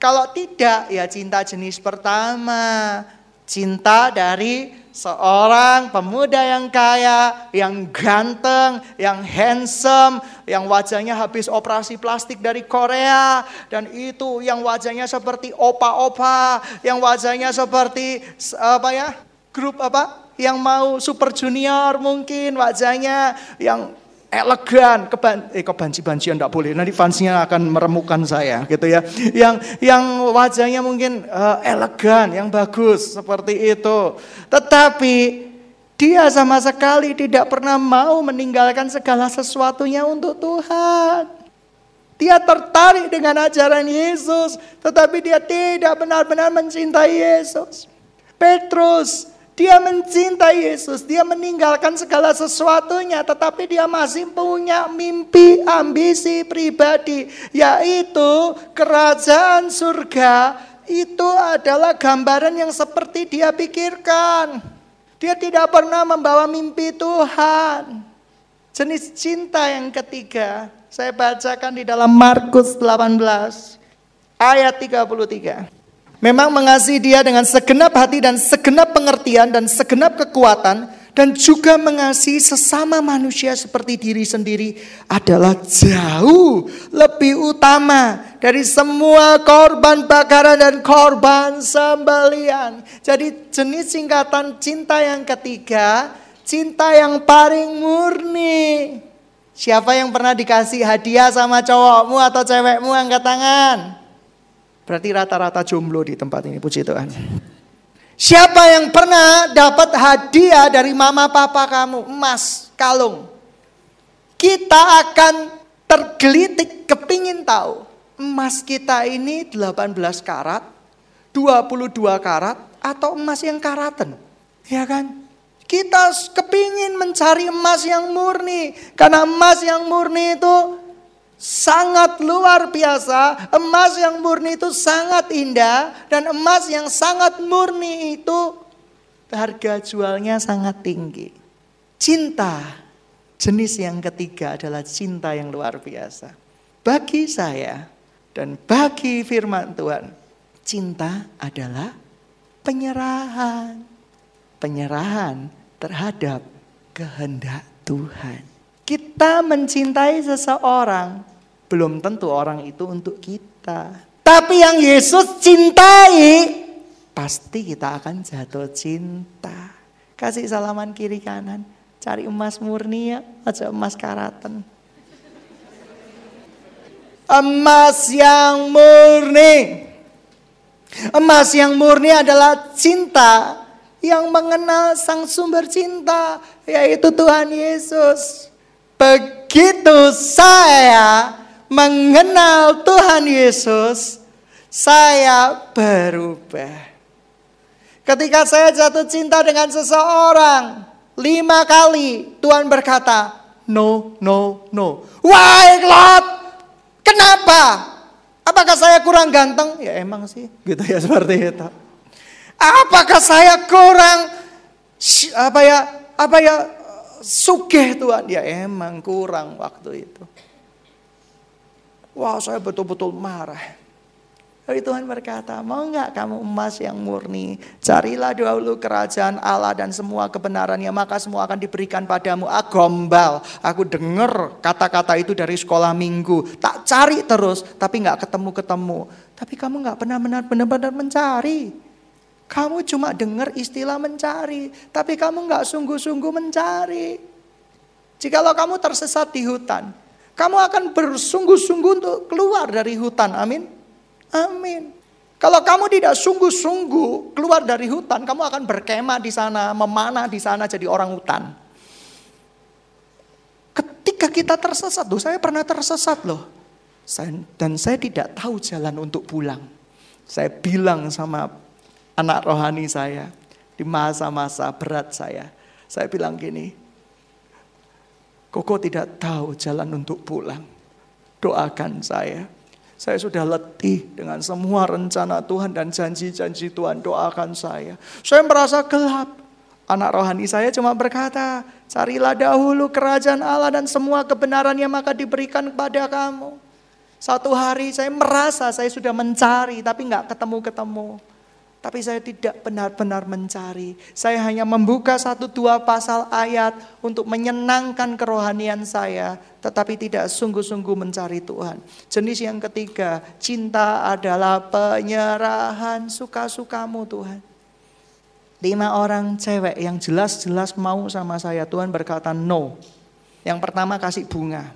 Kalau tidak, ya cinta jenis pertama, cinta dari seorang pemuda yang kaya, yang ganteng, yang handsome, yang wajahnya habis operasi plastik dari Korea, dan itu yang wajahnya seperti opa-opa, yang wajahnya seperti apa ya, grup apa, yang mau super junior mungkin wajahnya, yang elegan, keban eh kebanci yang tidak boleh. Nanti fansnya akan meremukan saya gitu ya. Yang yang wajahnya mungkin uh, elegan, yang bagus seperti itu. Tetapi dia sama sekali tidak pernah mau meninggalkan segala sesuatunya untuk Tuhan. Dia tertarik dengan ajaran Yesus, tetapi dia tidak benar-benar mencintai Yesus. Petrus dia mencintai Yesus, dia meninggalkan segala sesuatunya, tetapi dia masih punya mimpi, ambisi pribadi, yaitu kerajaan surga. Itu adalah gambaran yang seperti dia pikirkan. Dia tidak pernah membawa mimpi Tuhan. Jenis cinta yang ketiga, saya bacakan di dalam Markus 18 ayat 33. Memang mengasihi dia dengan segenap hati dan segenap pengertian dan segenap kekuatan dan juga mengasihi sesama manusia seperti diri sendiri adalah jauh lebih utama dari semua korban bakaran dan korban sembelian. Jadi jenis singkatan cinta yang ketiga, cinta yang paling murni. Siapa yang pernah dikasih hadiah sama cowokmu atau cewekmu angkat tangan? Berarti rata-rata jomblo di tempat ini, puji Tuhan. Siapa yang pernah dapat hadiah dari mama papa kamu? Emas, kalung. Kita akan tergelitik kepingin tahu. Emas kita ini 18 karat, 22 karat, atau emas yang karaten? Ya kan? Kita kepingin mencari emas yang murni. Karena emas yang murni itu sangat luar biasa. Emas yang murni itu sangat indah dan emas yang sangat murni itu harga jualnya sangat tinggi. Cinta jenis yang ketiga adalah cinta yang luar biasa. Bagi saya dan bagi firman Tuhan, cinta adalah penyerahan. Penyerahan terhadap kehendak Tuhan. Kita mencintai seseorang belum tentu orang itu untuk kita. Tapi yang Yesus cintai, pasti kita akan jatuh cinta. Kasih salaman kiri kanan, cari emas murni ya, aja emas karaten Emas yang murni. Emas yang murni adalah cinta yang mengenal sang sumber cinta, yaitu Tuhan Yesus. Begitu saya mengenal Tuhan Yesus, saya berubah. Ketika saya jatuh cinta dengan seseorang, lima kali Tuhan berkata, no, no, no. Why Lord? Kenapa? Apakah saya kurang ganteng? Ya emang sih, gitu ya seperti itu. Apakah saya kurang apa ya? Apa ya? Sugih Tuhan? Ya emang kurang waktu itu. Wah saya betul-betul marah. Tapi Tuhan berkata, mau nggak kamu emas yang murni? Carilah dahulu kerajaan Allah dan semua kebenarannya, maka semua akan diberikan padamu. Ah gombal, aku dengar kata-kata itu dari sekolah minggu. Tak cari terus, tapi nggak ketemu-ketemu. Tapi kamu nggak pernah benar-benar mencari. Kamu cuma dengar istilah mencari, tapi kamu nggak sungguh-sungguh mencari. Jikalau kamu tersesat di hutan, kamu akan bersungguh-sungguh untuk keluar dari hutan. Amin. Amin. Kalau kamu tidak sungguh-sungguh keluar dari hutan, kamu akan berkemah di sana, memanah di sana jadi orang hutan. Ketika kita tersesat, loh, saya pernah tersesat loh. Saya, dan saya tidak tahu jalan untuk pulang. Saya bilang sama anak rohani saya, di masa-masa berat saya, saya bilang gini, Koko tidak tahu jalan untuk pulang. Doakan saya. Saya sudah letih dengan semua rencana Tuhan dan janji-janji Tuhan. Doakan saya. Saya merasa gelap. Anak rohani saya cuma berkata, carilah dahulu kerajaan Allah dan semua kebenaran yang maka diberikan kepada kamu. Satu hari saya merasa saya sudah mencari tapi nggak ketemu-ketemu. Tapi saya tidak benar-benar mencari. Saya hanya membuka satu dua pasal ayat untuk menyenangkan kerohanian saya, tetapi tidak sungguh-sungguh mencari Tuhan. Jenis yang ketiga, cinta adalah penyerahan suka-sukamu Tuhan. Lima orang cewek yang jelas-jelas mau sama saya, Tuhan berkata no. Yang pertama kasih bunga,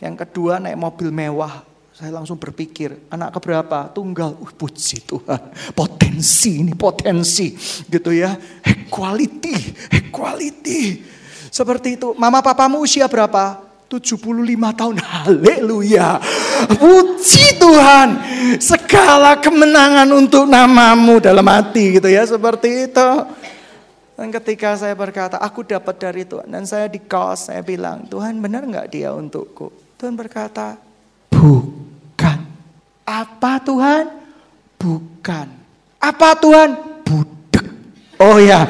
yang kedua naik mobil mewah, saya langsung berpikir, anak keberapa? Tunggal. Uh, puji Tuhan. Potensi ini, potensi. Gitu ya. Equality, eh, equality. Eh, Seperti itu. Mama papamu usia berapa? 75 tahun. Haleluya. Puji Tuhan. Segala kemenangan untuk namamu dalam hati gitu ya. Seperti itu. Dan ketika saya berkata, aku dapat dari Tuhan. Dan saya di kaos, saya bilang, Tuhan benar nggak dia untukku? Tuhan berkata, bukan. Apa Tuhan? Bukan. Apa Tuhan? Budek. Oh ya,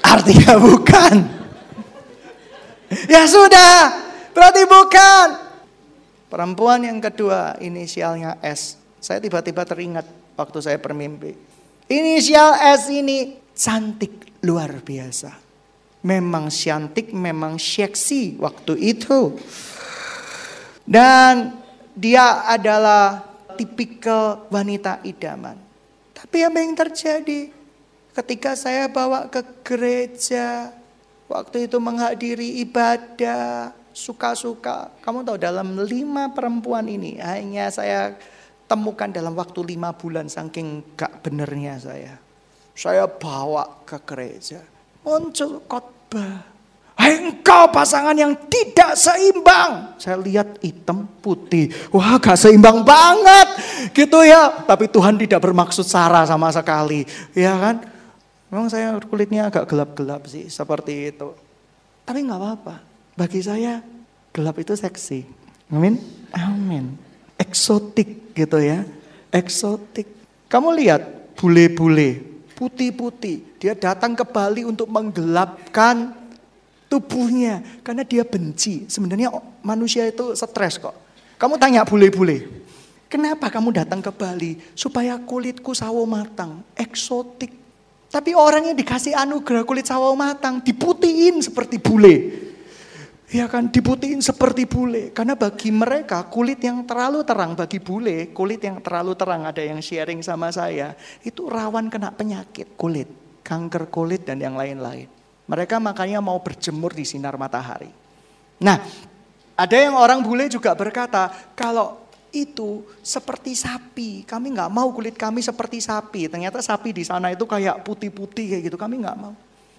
artinya bukan. Ya sudah, berarti bukan. Perempuan yang kedua inisialnya S. Saya tiba-tiba teringat waktu saya bermimpi. Inisial S ini cantik luar biasa. Memang cantik, memang seksi waktu itu. Dan dia adalah tipikal wanita idaman. Tapi apa yang terjadi ketika saya bawa ke gereja, waktu itu menghadiri ibadah, suka-suka. Kamu tahu dalam lima perempuan ini hanya saya temukan dalam waktu lima bulan saking gak benernya saya. Saya bawa ke gereja, muncul khotbah engkau pasangan yang tidak seimbang. Saya lihat hitam putih. Wah gak seimbang banget gitu ya. Tapi Tuhan tidak bermaksud Sarah sama sekali. Ya kan? Memang saya kulitnya agak gelap-gelap sih seperti itu. Tapi nggak apa-apa. Bagi saya gelap itu seksi. Amin. Amin. Eksotik gitu ya. Eksotik. Kamu lihat bule-bule, putih-putih. Dia datang ke Bali untuk menggelapkan tubuhnya karena dia benci. Sebenarnya manusia itu stres kok. Kamu tanya bule-bule, kenapa kamu datang ke Bali? Supaya kulitku sawo matang, eksotik. Tapi orangnya dikasih anugerah kulit sawo matang, diputihin seperti bule. Ya kan diputihin seperti bule karena bagi mereka kulit yang terlalu terang bagi bule, kulit yang terlalu terang ada yang sharing sama saya, itu rawan kena penyakit kulit, kanker kulit dan yang lain-lain. Mereka makanya mau berjemur di sinar matahari. Nah, ada yang orang bule juga berkata, kalau itu seperti sapi, kami nggak mau kulit kami seperti sapi. Ternyata sapi di sana itu kayak putih-putih kayak gitu, kami nggak mau.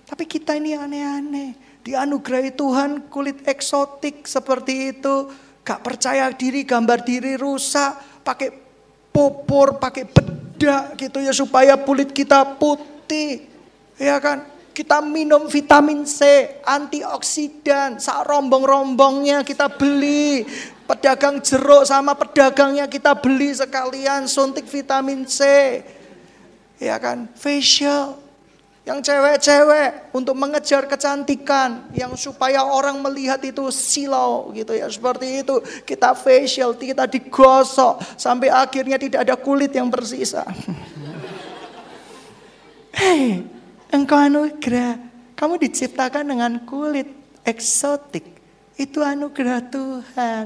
Tapi kita ini aneh-aneh, dianugerahi Tuhan kulit eksotik seperti itu, gak percaya diri, gambar diri rusak, pakai popor, pakai bedak gitu ya supaya kulit kita putih. Ya kan? Kita minum vitamin C, antioksidan, saat rombong-rombongnya kita beli. Pedagang jeruk sama pedagangnya kita beli sekalian suntik vitamin C. Ya kan, facial. Yang cewek-cewek untuk mengejar kecantikan yang supaya orang melihat itu silau gitu ya. Seperti itu kita facial, kita digosok sampai akhirnya tidak ada kulit yang bersisa. Hei, eh, Engkau anugerah. Kamu diciptakan dengan kulit eksotik. Itu anugerah Tuhan.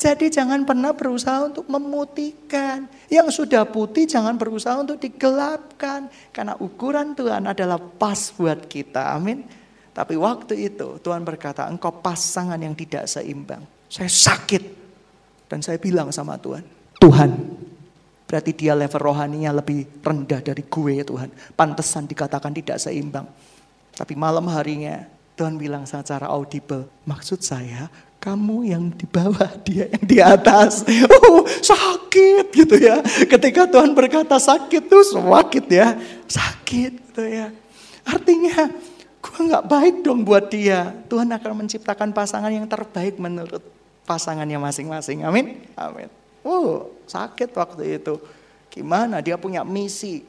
Jadi jangan pernah berusaha untuk memutihkan. Yang sudah putih jangan berusaha untuk digelapkan. Karena ukuran Tuhan adalah pas buat kita. Amin. Tapi waktu itu Tuhan berkata, engkau pasangan yang tidak seimbang. Saya sakit. Dan saya bilang sama Tuhan, Tuhan Berarti dia level rohaninya lebih rendah dari gue ya Tuhan. Pantesan dikatakan tidak seimbang. Tapi malam harinya Tuhan bilang secara audible, maksud saya kamu yang di bawah, dia yang di atas. Oh, sakit gitu ya. Ketika Tuhan berkata sakit tuh sakit ya. Sakit gitu ya. Artinya gue gak baik dong buat dia. Tuhan akan menciptakan pasangan yang terbaik menurut pasangannya masing-masing. Amin. Amin. Oh, sakit waktu itu. Gimana? Dia punya misi.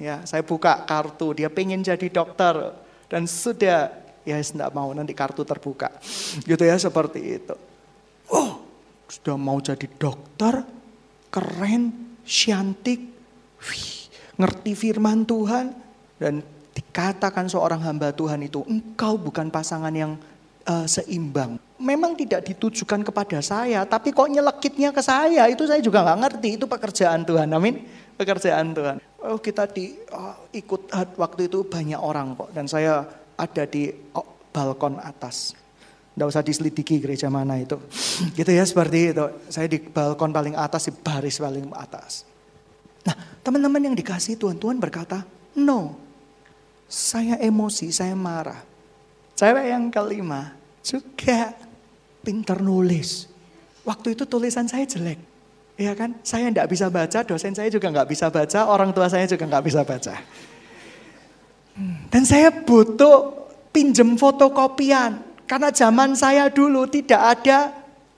Ya, saya buka kartu, dia pengen jadi dokter dan sudah ya tidak mau nanti kartu terbuka. Gitu ya seperti itu. Oh, sudah mau jadi dokter, keren, cantik, wih, ngerti firman Tuhan dan dikatakan seorang hamba Tuhan itu engkau bukan pasangan yang uh, seimbang memang tidak ditujukan kepada saya, tapi kok nyelekitnya ke saya, itu saya juga nggak ngerti, itu pekerjaan Tuhan, amin. Pekerjaan Tuhan. Oh kita di oh, ikut eh, waktu itu banyak orang kok, dan saya ada di oh, balkon atas. Tidak usah diselidiki gereja mana itu. Gitu ya seperti itu. Saya di balkon paling atas, di baris paling atas. Nah teman-teman yang dikasih Tuhan, Tuhan berkata, no. Saya emosi, saya marah. Cewek yang kelima juga pinter nulis. Waktu itu tulisan saya jelek. Ya kan, saya tidak bisa baca, dosen saya juga nggak bisa baca, orang tua saya juga nggak bisa baca. Hmm. Dan saya butuh pinjem fotokopian, karena zaman saya dulu tidak ada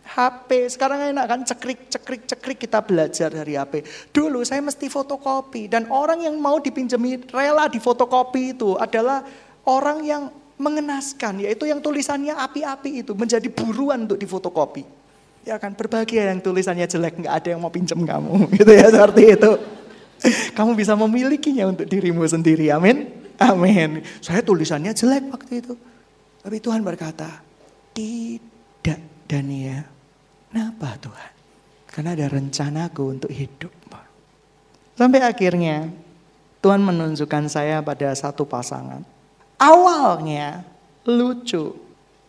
HP. Sekarang enak kan cekrik, cekrik, cekrik kita belajar dari HP. Dulu saya mesti fotokopi dan orang yang mau dipinjemi rela di fotokopi itu adalah orang yang mengenaskan, yaitu yang tulisannya api-api itu menjadi buruan untuk difotokopi. Ya kan, berbahagia yang tulisannya jelek, nggak ada yang mau pinjam kamu, gitu ya seperti itu. Kamu bisa memilikinya untuk dirimu sendiri, amin. Amin. Saya tulisannya jelek waktu itu. Tapi Tuhan berkata, tidak Dania. Kenapa Tuhan? Karena ada rencanaku untuk hidup Sampai akhirnya Tuhan menunjukkan saya pada satu pasangan awalnya lucu.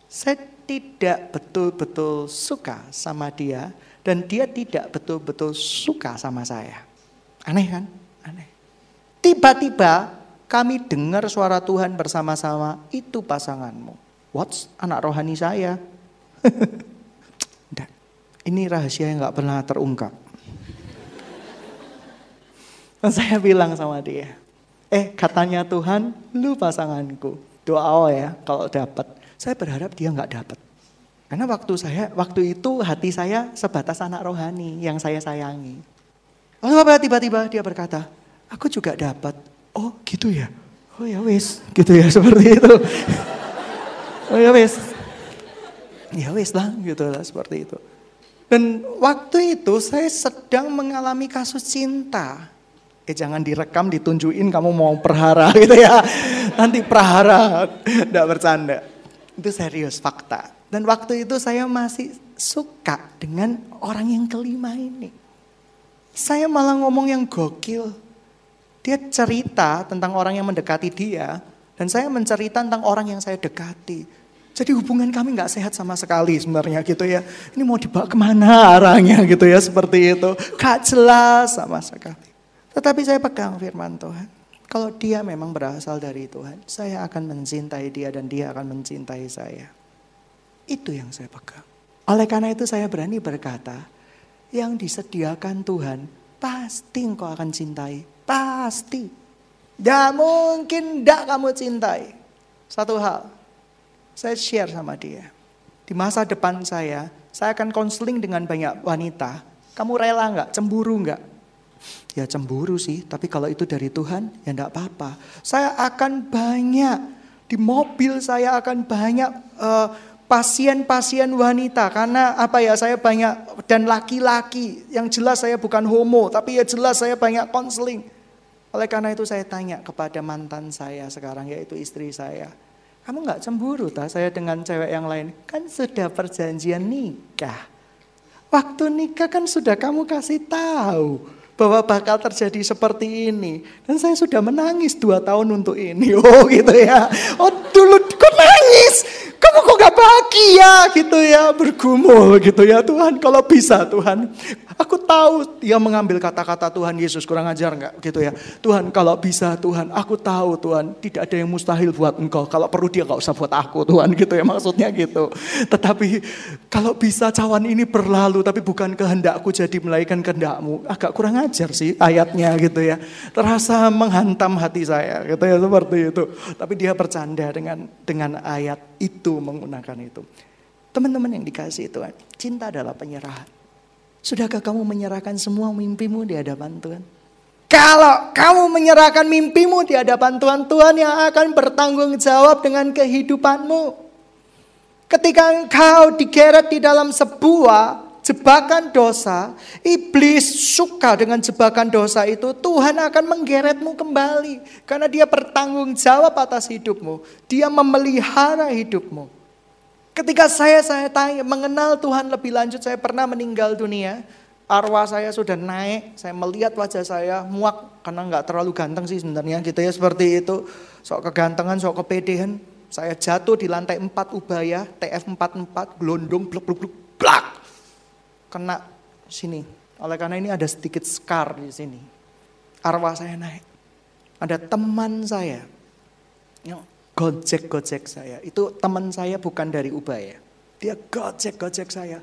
Saya tidak betul-betul suka sama dia dan dia tidak betul-betul suka sama saya. Aneh kan? Aneh. Tiba-tiba kami dengar suara Tuhan bersama-sama, itu pasanganmu. What's anak rohani saya? Ini rahasia yang gak pernah terungkap. saya bilang sama dia, eh katanya Tuhan lu pasanganku. Doa oh ya kalau dapat. Saya berharap dia nggak dapat. Karena waktu saya waktu itu hati saya sebatas anak rohani yang saya sayangi. Lalu apa tiba-tiba dia berkata, aku juga dapat. Oh gitu ya. Oh ya wis, gitu ya seperti itu. oh ya wis. Ya wis lah gitu lah seperti itu. Dan waktu itu saya sedang mengalami kasus cinta eh jangan direkam ditunjukin kamu mau perhara gitu ya. Nanti perhara, tidak bercanda. Itu serius fakta. Dan waktu itu saya masih suka dengan orang yang kelima ini. Saya malah ngomong yang gokil. Dia cerita tentang orang yang mendekati dia dan saya mencerita tentang orang yang saya dekati. Jadi hubungan kami nggak sehat sama sekali sebenarnya gitu ya. Ini mau dibawa kemana arahnya gitu ya seperti itu. Gak jelas sama sekali. Tetapi saya pegang firman Tuhan. Kalau dia memang berasal dari Tuhan, saya akan mencintai dia dan dia akan mencintai saya. Itu yang saya pegang. Oleh karena itu saya berani berkata, yang disediakan Tuhan pasti engkau akan cintai. Pasti. Tidak mungkin tidak kamu cintai. Satu hal, saya share sama dia. Di masa depan saya, saya akan konseling dengan banyak wanita. Kamu rela nggak? Cemburu nggak? Ya cemburu sih, tapi kalau itu dari Tuhan ya enggak apa-apa. Saya akan banyak, di mobil saya akan banyak pasien eh, pasien-pasien wanita karena apa ya saya banyak dan laki-laki yang jelas saya bukan homo tapi ya jelas saya banyak konseling. Oleh karena itu saya tanya kepada mantan saya sekarang yaitu istri saya. Kamu nggak cemburu tak saya dengan cewek yang lain? Kan sudah perjanjian nikah. Waktu nikah kan sudah kamu kasih tahu bahwa bakal terjadi seperti ini. Dan saya sudah menangis dua tahun untuk ini. Oh gitu ya. Oh dulu kok nangis kamu kok gak bahagia gitu ya, bergumul gitu ya Tuhan. Kalau bisa Tuhan, aku tahu dia mengambil kata-kata Tuhan Yesus kurang ajar nggak gitu ya. Tuhan kalau bisa Tuhan, aku tahu Tuhan tidak ada yang mustahil buat engkau. Kalau perlu dia nggak usah buat aku Tuhan gitu ya maksudnya gitu. Tetapi kalau bisa cawan ini berlalu tapi bukan kehendakku jadi melainkan kehendakmu. Agak kurang ajar sih ayatnya gitu ya. Terasa menghantam hati saya gitu ya seperti itu. Tapi dia bercanda dengan dengan ayat itu, menggunakan itu. Teman-teman yang dikasih Tuhan, cinta adalah penyerahan. Sudahkah kamu menyerahkan semua mimpimu di hadapan Tuhan? Kalau kamu menyerahkan mimpimu di hadapan Tuhan, Tuhan yang akan bertanggung jawab dengan kehidupanmu. Ketika engkau digeret di dalam sebuah jebakan dosa, iblis suka dengan jebakan dosa itu, Tuhan akan menggeretmu kembali. Karena dia bertanggung jawab atas hidupmu. Dia memelihara hidupmu. Ketika saya saya tanya, mengenal Tuhan lebih lanjut, saya pernah meninggal dunia. Arwah saya sudah naik, saya melihat wajah saya muak karena nggak terlalu ganteng sih sebenarnya gitu ya seperti itu. Sok kegantengan, sok kepedean. Saya jatuh di lantai 4 Ubaya, TF 44, gelondong, blok blok blok blak kena sini. Oleh karena ini ada sedikit scar di sini. Arwah saya naik. Ada teman saya. Gojek-gojek saya. Itu teman saya bukan dari Ubaya. Dia gojek-gojek saya.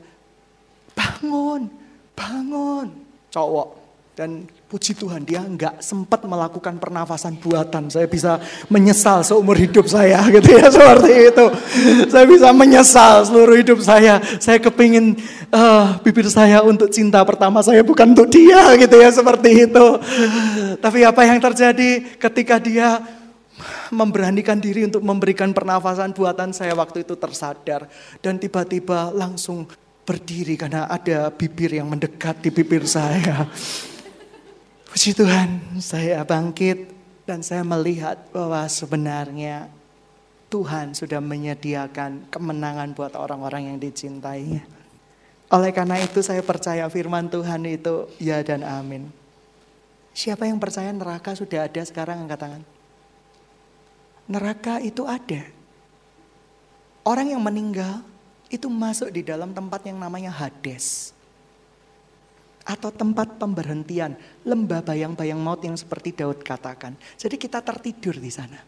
Bangun, bangun. Cowok dan puji Tuhan dia nggak sempat melakukan pernafasan buatan. Saya bisa menyesal seumur hidup saya gitu ya seperti itu. Saya bisa menyesal seluruh hidup saya. Saya kepingin uh, bibir saya untuk cinta pertama saya bukan untuk dia gitu ya seperti itu. Tapi apa yang terjadi ketika dia memberanikan diri untuk memberikan pernafasan buatan saya waktu itu tersadar. Dan tiba-tiba langsung berdiri karena ada bibir yang mendekat di bibir saya. Puji Tuhan, saya bangkit dan saya melihat bahwa sebenarnya Tuhan sudah menyediakan kemenangan buat orang-orang yang dicintainya. Oleh karena itu saya percaya firman Tuhan itu ya dan amin. Siapa yang percaya neraka sudah ada sekarang angkat tangan. Neraka itu ada. Orang yang meninggal itu masuk di dalam tempat yang namanya Hades atau tempat pemberhentian, lembah bayang-bayang maut yang seperti Daud katakan. Jadi kita tertidur di sana.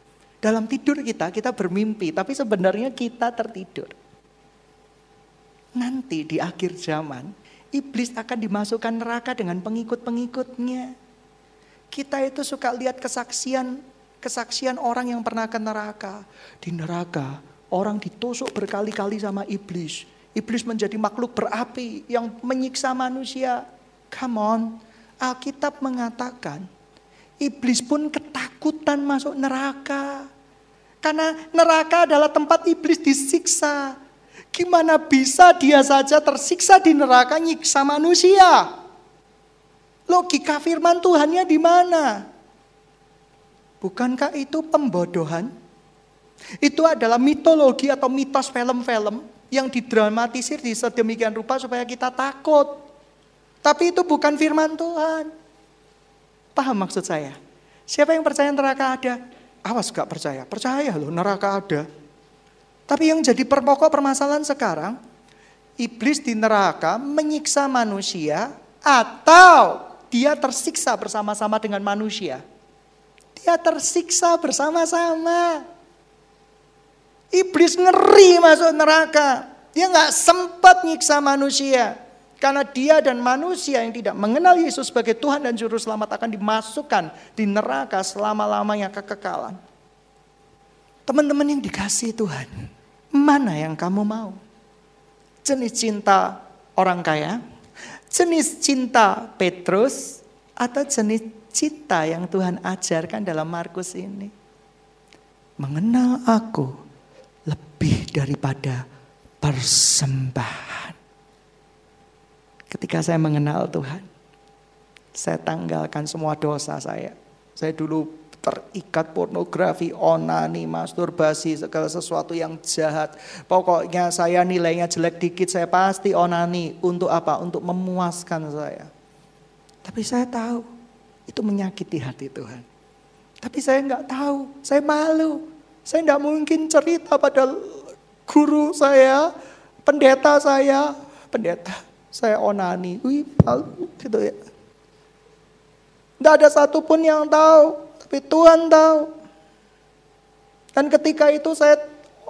Dalam tidur kita, kita bermimpi, tapi sebenarnya kita tertidur. Nanti di akhir zaman, iblis akan dimasukkan neraka dengan pengikut-pengikutnya. Kita itu suka lihat kesaksian kesaksian orang yang pernah ke neraka. Di neraka, orang ditusuk berkali-kali sama iblis. Iblis menjadi makhluk berapi yang menyiksa manusia. Come on, Alkitab mengatakan iblis pun ketakutan masuk neraka. Karena neraka adalah tempat iblis disiksa. Gimana bisa dia saja tersiksa di neraka nyiksa manusia? Logika firman Tuhannya di mana? Bukankah itu pembodohan? Itu adalah mitologi atau mitos film-film yang didramatisir di sedemikian rupa supaya kita takut. Tapi itu bukan firman Tuhan. Paham maksud saya? Siapa yang percaya neraka ada? Awas gak percaya. Percaya loh neraka ada. Tapi yang jadi perpokok permasalahan sekarang, iblis di neraka menyiksa manusia atau dia tersiksa bersama-sama dengan manusia. Dia tersiksa bersama-sama. Iblis ngeri masuk neraka. Dia nggak sempat nyiksa manusia. Karena dia dan manusia yang tidak mengenal Yesus sebagai Tuhan dan Juru Selamat akan dimasukkan di neraka selama-lamanya kekekalan. Teman-teman yang dikasih Tuhan, mana yang kamu mau? Jenis cinta orang kaya, jenis cinta Petrus, atau jenis cinta yang Tuhan ajarkan dalam Markus ini? Mengenal aku lebih daripada persembahan. Ketika saya mengenal Tuhan, saya tanggalkan semua dosa saya. Saya dulu terikat pornografi, onani, masturbasi, segala sesuatu yang jahat. Pokoknya saya nilainya jelek dikit, saya pasti onani. Untuk apa? Untuk memuaskan saya. Tapi saya tahu, itu menyakiti hati Tuhan. Tapi saya nggak tahu, saya malu. Saya nggak mungkin cerita pada guru saya, pendeta saya. Pendeta, saya onani. Wih, malu gitu ya. Tidak ada satupun yang tahu, tapi Tuhan tahu. Dan ketika itu saya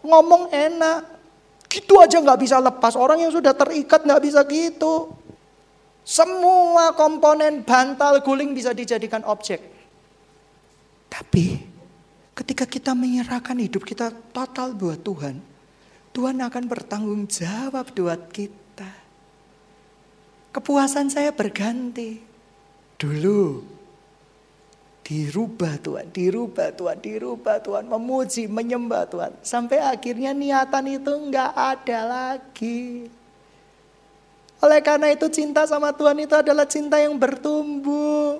ngomong enak. Gitu aja nggak bisa lepas. Orang yang sudah terikat nggak bisa gitu. Semua komponen bantal guling bisa dijadikan objek. Tapi ketika kita menyerahkan hidup kita total buat Tuhan, Tuhan akan bertanggung jawab buat kita kepuasan saya berganti. Dulu dirubah Tuhan, dirubah Tuhan, dirubah Tuhan, memuji, menyembah Tuhan. Sampai akhirnya niatan itu enggak ada lagi. Oleh karena itu cinta sama Tuhan itu adalah cinta yang bertumbuh.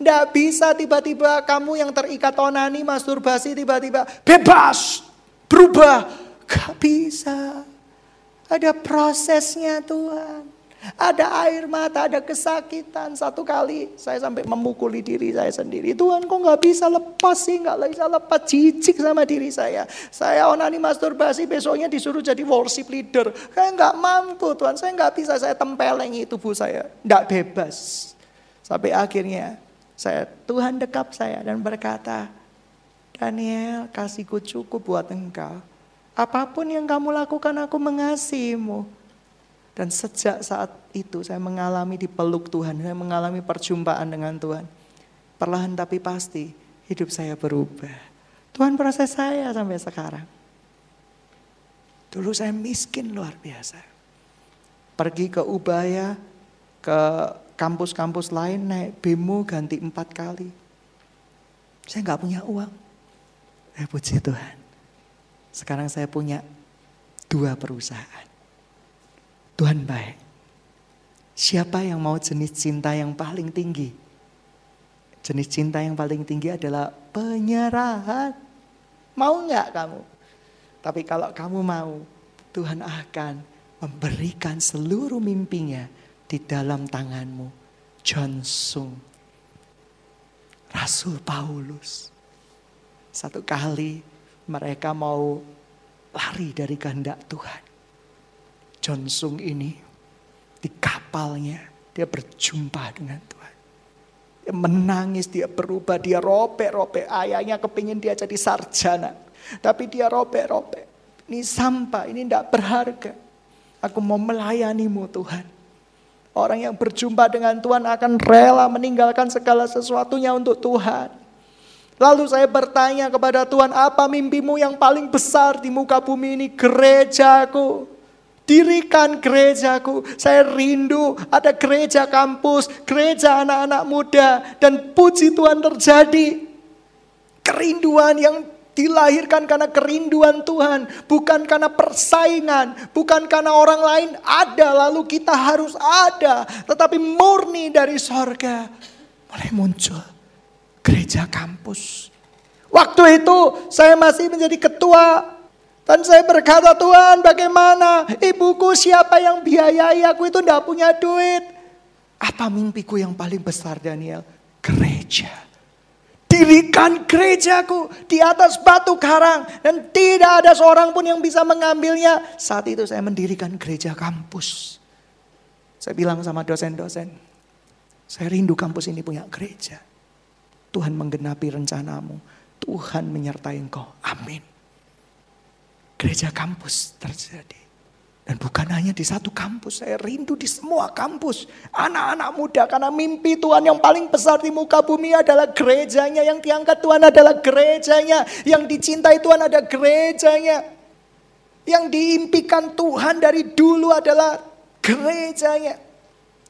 Tidak bisa tiba-tiba kamu yang terikat onani, masturbasi tiba-tiba bebas, berubah. Gak bisa. Ada prosesnya Tuhan. Ada air mata, ada kesakitan. Satu kali saya sampai memukuli diri saya sendiri. Tuhan kok nggak bisa lepas sih, nggak bisa lepas jijik sama diri saya. Saya onani masturbasi besoknya disuruh jadi worship leader. Saya nggak mampu Tuhan, saya nggak bisa, saya tempelengi tubuh saya. Nggak bebas. Sampai akhirnya saya Tuhan dekap saya dan berkata, Daniel kasihku cukup buat engkau. Apapun yang kamu lakukan aku mengasihimu. Dan sejak saat itu saya mengalami dipeluk Tuhan, saya mengalami perjumpaan dengan Tuhan. Perlahan tapi pasti hidup saya berubah. Tuhan proses saya sampai sekarang. Dulu saya miskin luar biasa. Pergi ke Ubaya, ke kampus-kampus lain naik bemo ganti empat kali. Saya nggak punya uang. saya puji Tuhan. Sekarang saya punya dua perusahaan. Tuhan baik. Siapa yang mau jenis cinta yang paling tinggi? Jenis cinta yang paling tinggi adalah penyerahan. Mau nggak kamu? Tapi kalau kamu mau, Tuhan akan memberikan seluruh mimpinya di dalam tanganmu. John Sung, Rasul Paulus. Satu kali mereka mau lari dari kehendak Tuhan. Sung ini di kapalnya dia berjumpa dengan Tuhan. Dia menangis, dia berubah, dia robek-robek. Ayahnya kepingin dia jadi sarjana. Tapi dia robek-robek. Ini sampah, ini tidak berharga. Aku mau melayanimu Tuhan. Orang yang berjumpa dengan Tuhan akan rela meninggalkan segala sesuatunya untuk Tuhan. Lalu saya bertanya kepada Tuhan, apa mimpimu yang paling besar di muka bumi ini? Gerejaku. Dirikan gerejaku. Saya rindu ada gereja kampus, gereja anak-anak muda. Dan puji Tuhan terjadi. Kerinduan yang dilahirkan karena kerinduan Tuhan, bukan karena persaingan, bukan karena orang lain ada, lalu kita harus ada, tetapi murni dari sorga. Mulai muncul gereja kampus. Waktu itu saya masih menjadi ketua dan saya berkata, Tuhan bagaimana? Ibuku siapa yang biayai aku itu tidak punya duit. Apa mimpiku yang paling besar Daniel? Gereja. Dirikan gerejaku di atas batu karang. Dan tidak ada seorang pun yang bisa mengambilnya. Saat itu saya mendirikan gereja kampus. Saya bilang sama dosen-dosen, saya rindu kampus ini punya gereja. Tuhan menggenapi rencanamu. Tuhan menyertai engkau. Amin gereja kampus terjadi. Dan bukan hanya di satu kampus, saya rindu di semua kampus. Anak-anak muda karena mimpi Tuhan yang paling besar di muka bumi adalah gerejanya. Yang diangkat Tuhan adalah gerejanya. Yang dicintai Tuhan ada gerejanya. Yang diimpikan Tuhan dari dulu adalah gerejanya.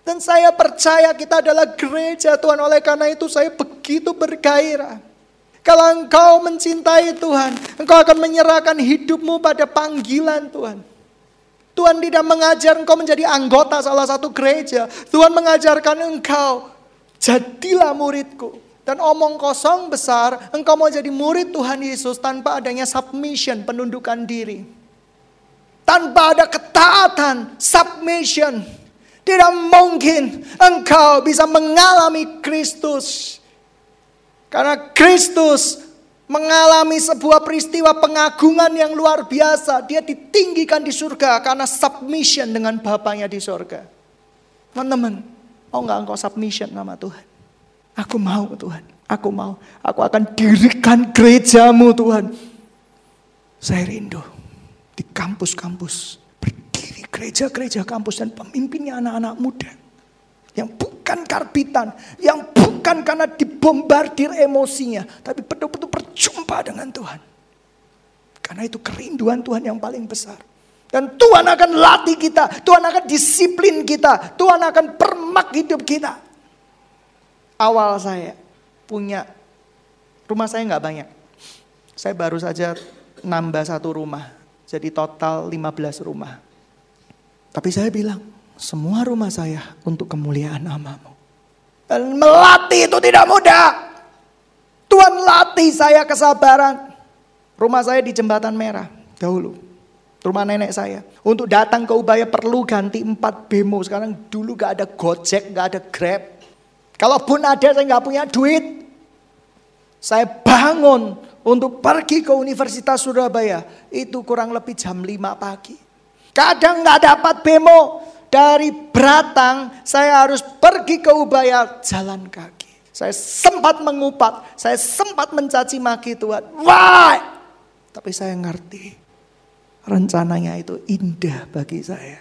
Dan saya percaya kita adalah gereja Tuhan. Oleh karena itu saya begitu bergairah kalau engkau mencintai Tuhan, engkau akan menyerahkan hidupmu pada panggilan Tuhan. Tuhan tidak mengajar engkau menjadi anggota salah satu gereja. Tuhan mengajarkan engkau, jadilah muridku. Dan omong kosong besar, engkau mau jadi murid Tuhan Yesus tanpa adanya submission, penundukan diri. Tanpa ada ketaatan, submission. Tidak mungkin engkau bisa mengalami Kristus karena Kristus mengalami sebuah peristiwa pengagungan yang luar biasa. Dia ditinggikan di surga karena submission dengan Bapaknya di surga. Teman-teman, mau nggak engkau submission sama Tuhan? Aku mau Tuhan, aku mau. Aku akan dirikan gerejamu Tuhan. Saya rindu di kampus-kampus, berdiri gereja-gereja kampus dan pemimpinnya anak-anak muda yang bukan karbitan, yang bukan karena dibombardir emosinya, tapi betul-betul berjumpa dengan Tuhan. Karena itu kerinduan Tuhan yang paling besar. Dan Tuhan akan latih kita, Tuhan akan disiplin kita, Tuhan akan permak hidup kita. Awal saya punya rumah saya nggak banyak. Saya baru saja nambah satu rumah, jadi total 15 rumah. Tapi saya bilang, semua rumah saya untuk kemuliaan namamu. Dan melatih itu tidak mudah. Tuhan latih saya kesabaran. Rumah saya di jembatan merah dahulu. Rumah nenek saya. Untuk datang ke Ubaya perlu ganti empat bemo. Sekarang dulu gak ada gojek, gak ada grab. Kalaupun ada saya gak punya duit. Saya bangun untuk pergi ke Universitas Surabaya. Itu kurang lebih jam 5 pagi. Kadang gak dapat bemo, dari Beratang, saya harus pergi ke Ubaya jalan kaki. Saya sempat mengupat, saya sempat mencaci maki Tuhan. Wah! Tapi saya ngerti rencananya itu indah bagi saya.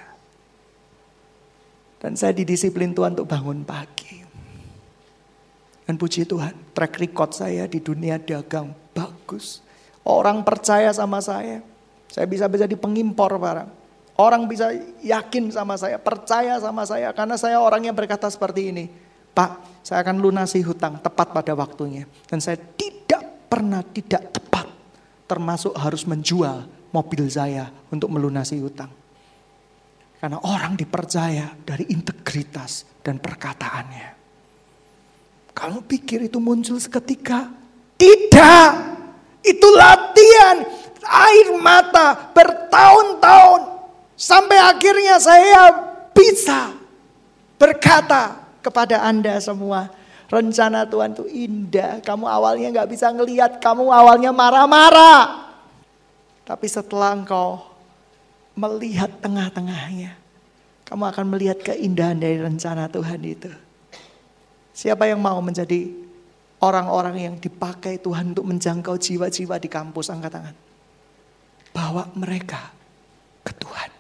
Dan saya didisiplin Tuhan untuk bangun pagi. Dan puji Tuhan, track record saya di dunia dagang bagus. Orang percaya sama saya. Saya bisa menjadi pengimpor barang. Orang bisa yakin sama saya, percaya sama saya karena saya orang yang berkata seperti ini. Pak, saya akan lunasi hutang tepat pada waktunya. Dan saya tidak pernah tidak tepat termasuk harus menjual mobil saya untuk melunasi hutang. Karena orang dipercaya dari integritas dan perkataannya. Kamu pikir itu muncul seketika? Tidak. Itu latihan air mata bertahun-tahun Sampai akhirnya saya bisa berkata kepada Anda semua, rencana Tuhan itu indah. Kamu awalnya nggak bisa ngelihat, kamu awalnya marah-marah. Tapi setelah engkau melihat tengah-tengahnya, kamu akan melihat keindahan dari rencana Tuhan itu. Siapa yang mau menjadi orang-orang yang dipakai Tuhan untuk menjangkau jiwa-jiwa di kampus? Angkat tangan. Bawa mereka ke Tuhan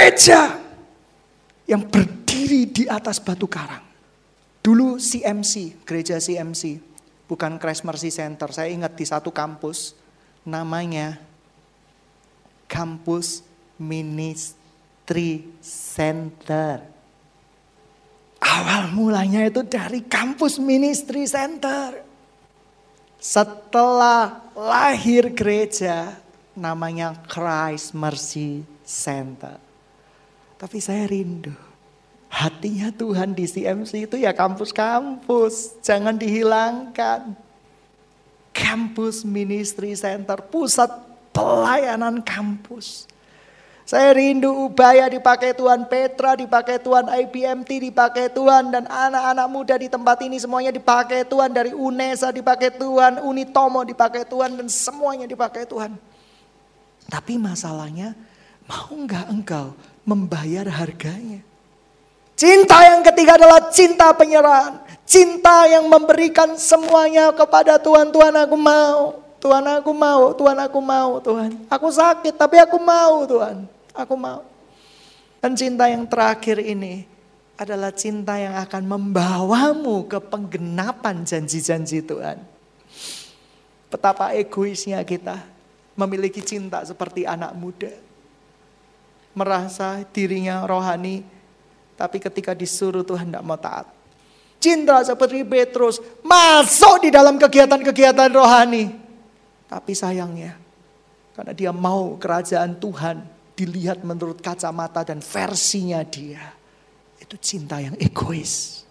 gereja yang berdiri di atas batu karang. Dulu CMC, gereja CMC, bukan Christ Mercy Center. Saya ingat di satu kampus, namanya Kampus Ministry Center. Awal mulanya itu dari Kampus Ministry Center. Setelah lahir gereja, namanya Christ Mercy Center. Tapi saya rindu. Hatinya Tuhan di CMC itu ya kampus-kampus. Jangan dihilangkan. Kampus Ministry Center, pusat pelayanan kampus. Saya rindu Ubaya dipakai Tuhan, Petra dipakai Tuhan, IPMT dipakai Tuhan, dan anak-anak muda di tempat ini semuanya dipakai Tuhan. Dari UNESA dipakai Tuhan, Unitomo dipakai Tuhan, dan semuanya dipakai Tuhan. Tapi masalahnya, mau nggak engkau membayar harganya. Cinta yang ketiga adalah cinta penyerahan. Cinta yang memberikan semuanya kepada Tuhan. Tuhan aku mau. Tuhan aku mau. Tuhan aku mau. Tuhan. Aku sakit tapi aku mau Tuhan. Aku mau. Dan cinta yang terakhir ini adalah cinta yang akan membawamu ke penggenapan janji-janji Tuhan. Betapa egoisnya kita memiliki cinta seperti anak muda merasa dirinya rohani, tapi ketika disuruh Tuhan tidak mau taat. Cinta seperti Petrus masuk di dalam kegiatan-kegiatan rohani. Tapi sayangnya, karena dia mau kerajaan Tuhan dilihat menurut kacamata dan versinya dia. Itu cinta yang egois.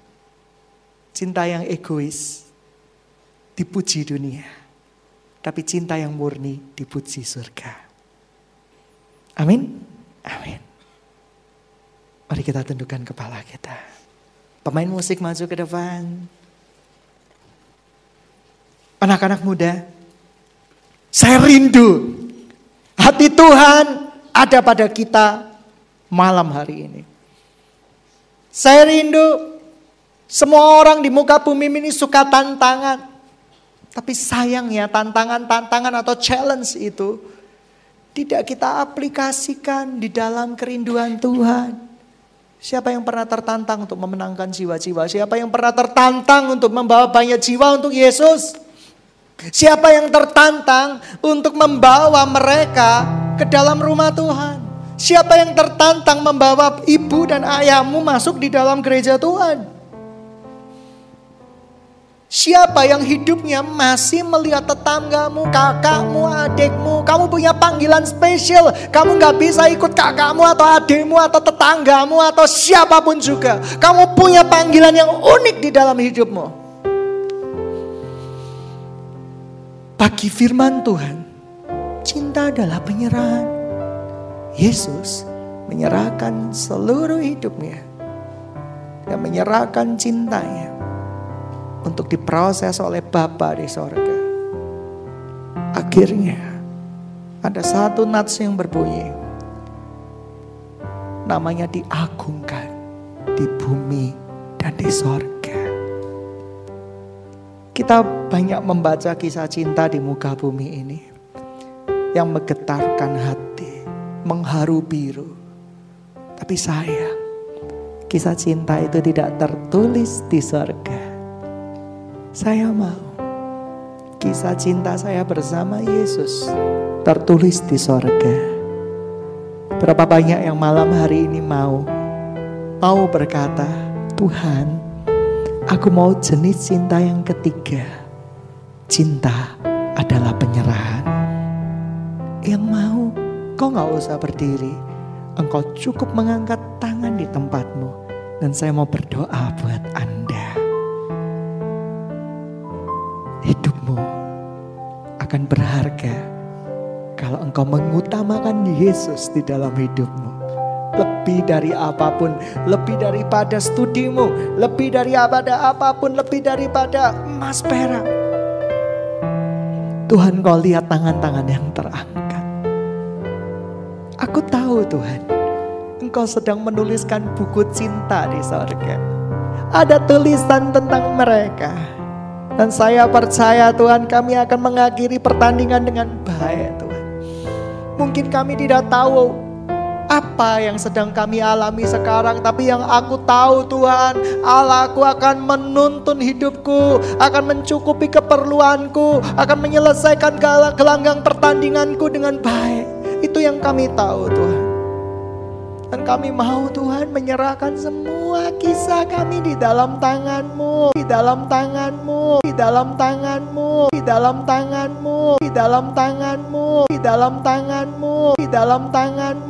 Cinta yang egois dipuji dunia. Tapi cinta yang murni dipuji surga. Amin. Amin. Mari kita tundukkan kepala kita. Pemain musik masuk ke depan. Anak-anak muda, saya rindu hati Tuhan ada pada kita malam hari ini. Saya rindu semua orang di muka bumi ini suka tantangan. Tapi sayangnya tantangan-tantangan atau challenge itu tidak kita aplikasikan di dalam kerinduan Tuhan. Siapa yang pernah tertantang untuk memenangkan jiwa-jiwa? Siapa yang pernah tertantang untuk membawa banyak jiwa untuk Yesus? Siapa yang tertantang untuk membawa mereka ke dalam rumah Tuhan? Siapa yang tertantang membawa ibu dan ayahmu masuk di dalam gereja Tuhan? Siapa yang hidupnya masih melihat tetanggamu, kakakmu, adikmu, kamu punya panggilan spesial, kamu gak bisa ikut kakakmu atau adikmu atau tetanggamu atau siapapun juga. Kamu punya panggilan yang unik di dalam hidupmu. Bagi firman Tuhan, cinta adalah penyerahan. Yesus menyerahkan seluruh hidupnya dan menyerahkan cintanya untuk diproses oleh Bapa di sorga. Akhirnya ada satu nats yang berbunyi. Namanya diagungkan di bumi dan di sorga. Kita banyak membaca kisah cinta di muka bumi ini. Yang menggetarkan hati, mengharu biru. Tapi sayang, kisah cinta itu tidak tertulis di sorga saya mau kisah cinta saya bersama Yesus tertulis di sorga. Berapa banyak yang malam hari ini mau mau berkata, Tuhan, aku mau jenis cinta yang ketiga. Cinta adalah penyerahan. Yang mau, kau gak usah berdiri. Engkau cukup mengangkat tangan di tempatmu. Dan saya mau berdoa buat Anda. akan berharga kalau engkau mengutamakan Yesus di dalam hidupmu. Lebih dari apapun, lebih daripada studimu, lebih dari apa apapun, lebih daripada emas perak. Tuhan kau lihat tangan-tangan yang terangkat. Aku tahu Tuhan, engkau sedang menuliskan buku cinta di sorga. Ada tulisan tentang mereka dan saya percaya Tuhan kami akan mengakhiri pertandingan dengan baik Tuhan. Mungkin kami tidak tahu apa yang sedang kami alami sekarang, tapi yang aku tahu Tuhan, Allahku akan menuntun hidupku, akan mencukupi keperluanku, akan menyelesaikan gelanggang pertandinganku dengan baik. Itu yang kami tahu Tuhan. Dan kami mau Tuhan menyerahkan semua kisah kami di dalam tanganmu, di dalam tanganmu, di dalam tanganmu, di dalam tanganmu, di dalam tanganmu, di dalam tanganmu, di dalam tanganmu.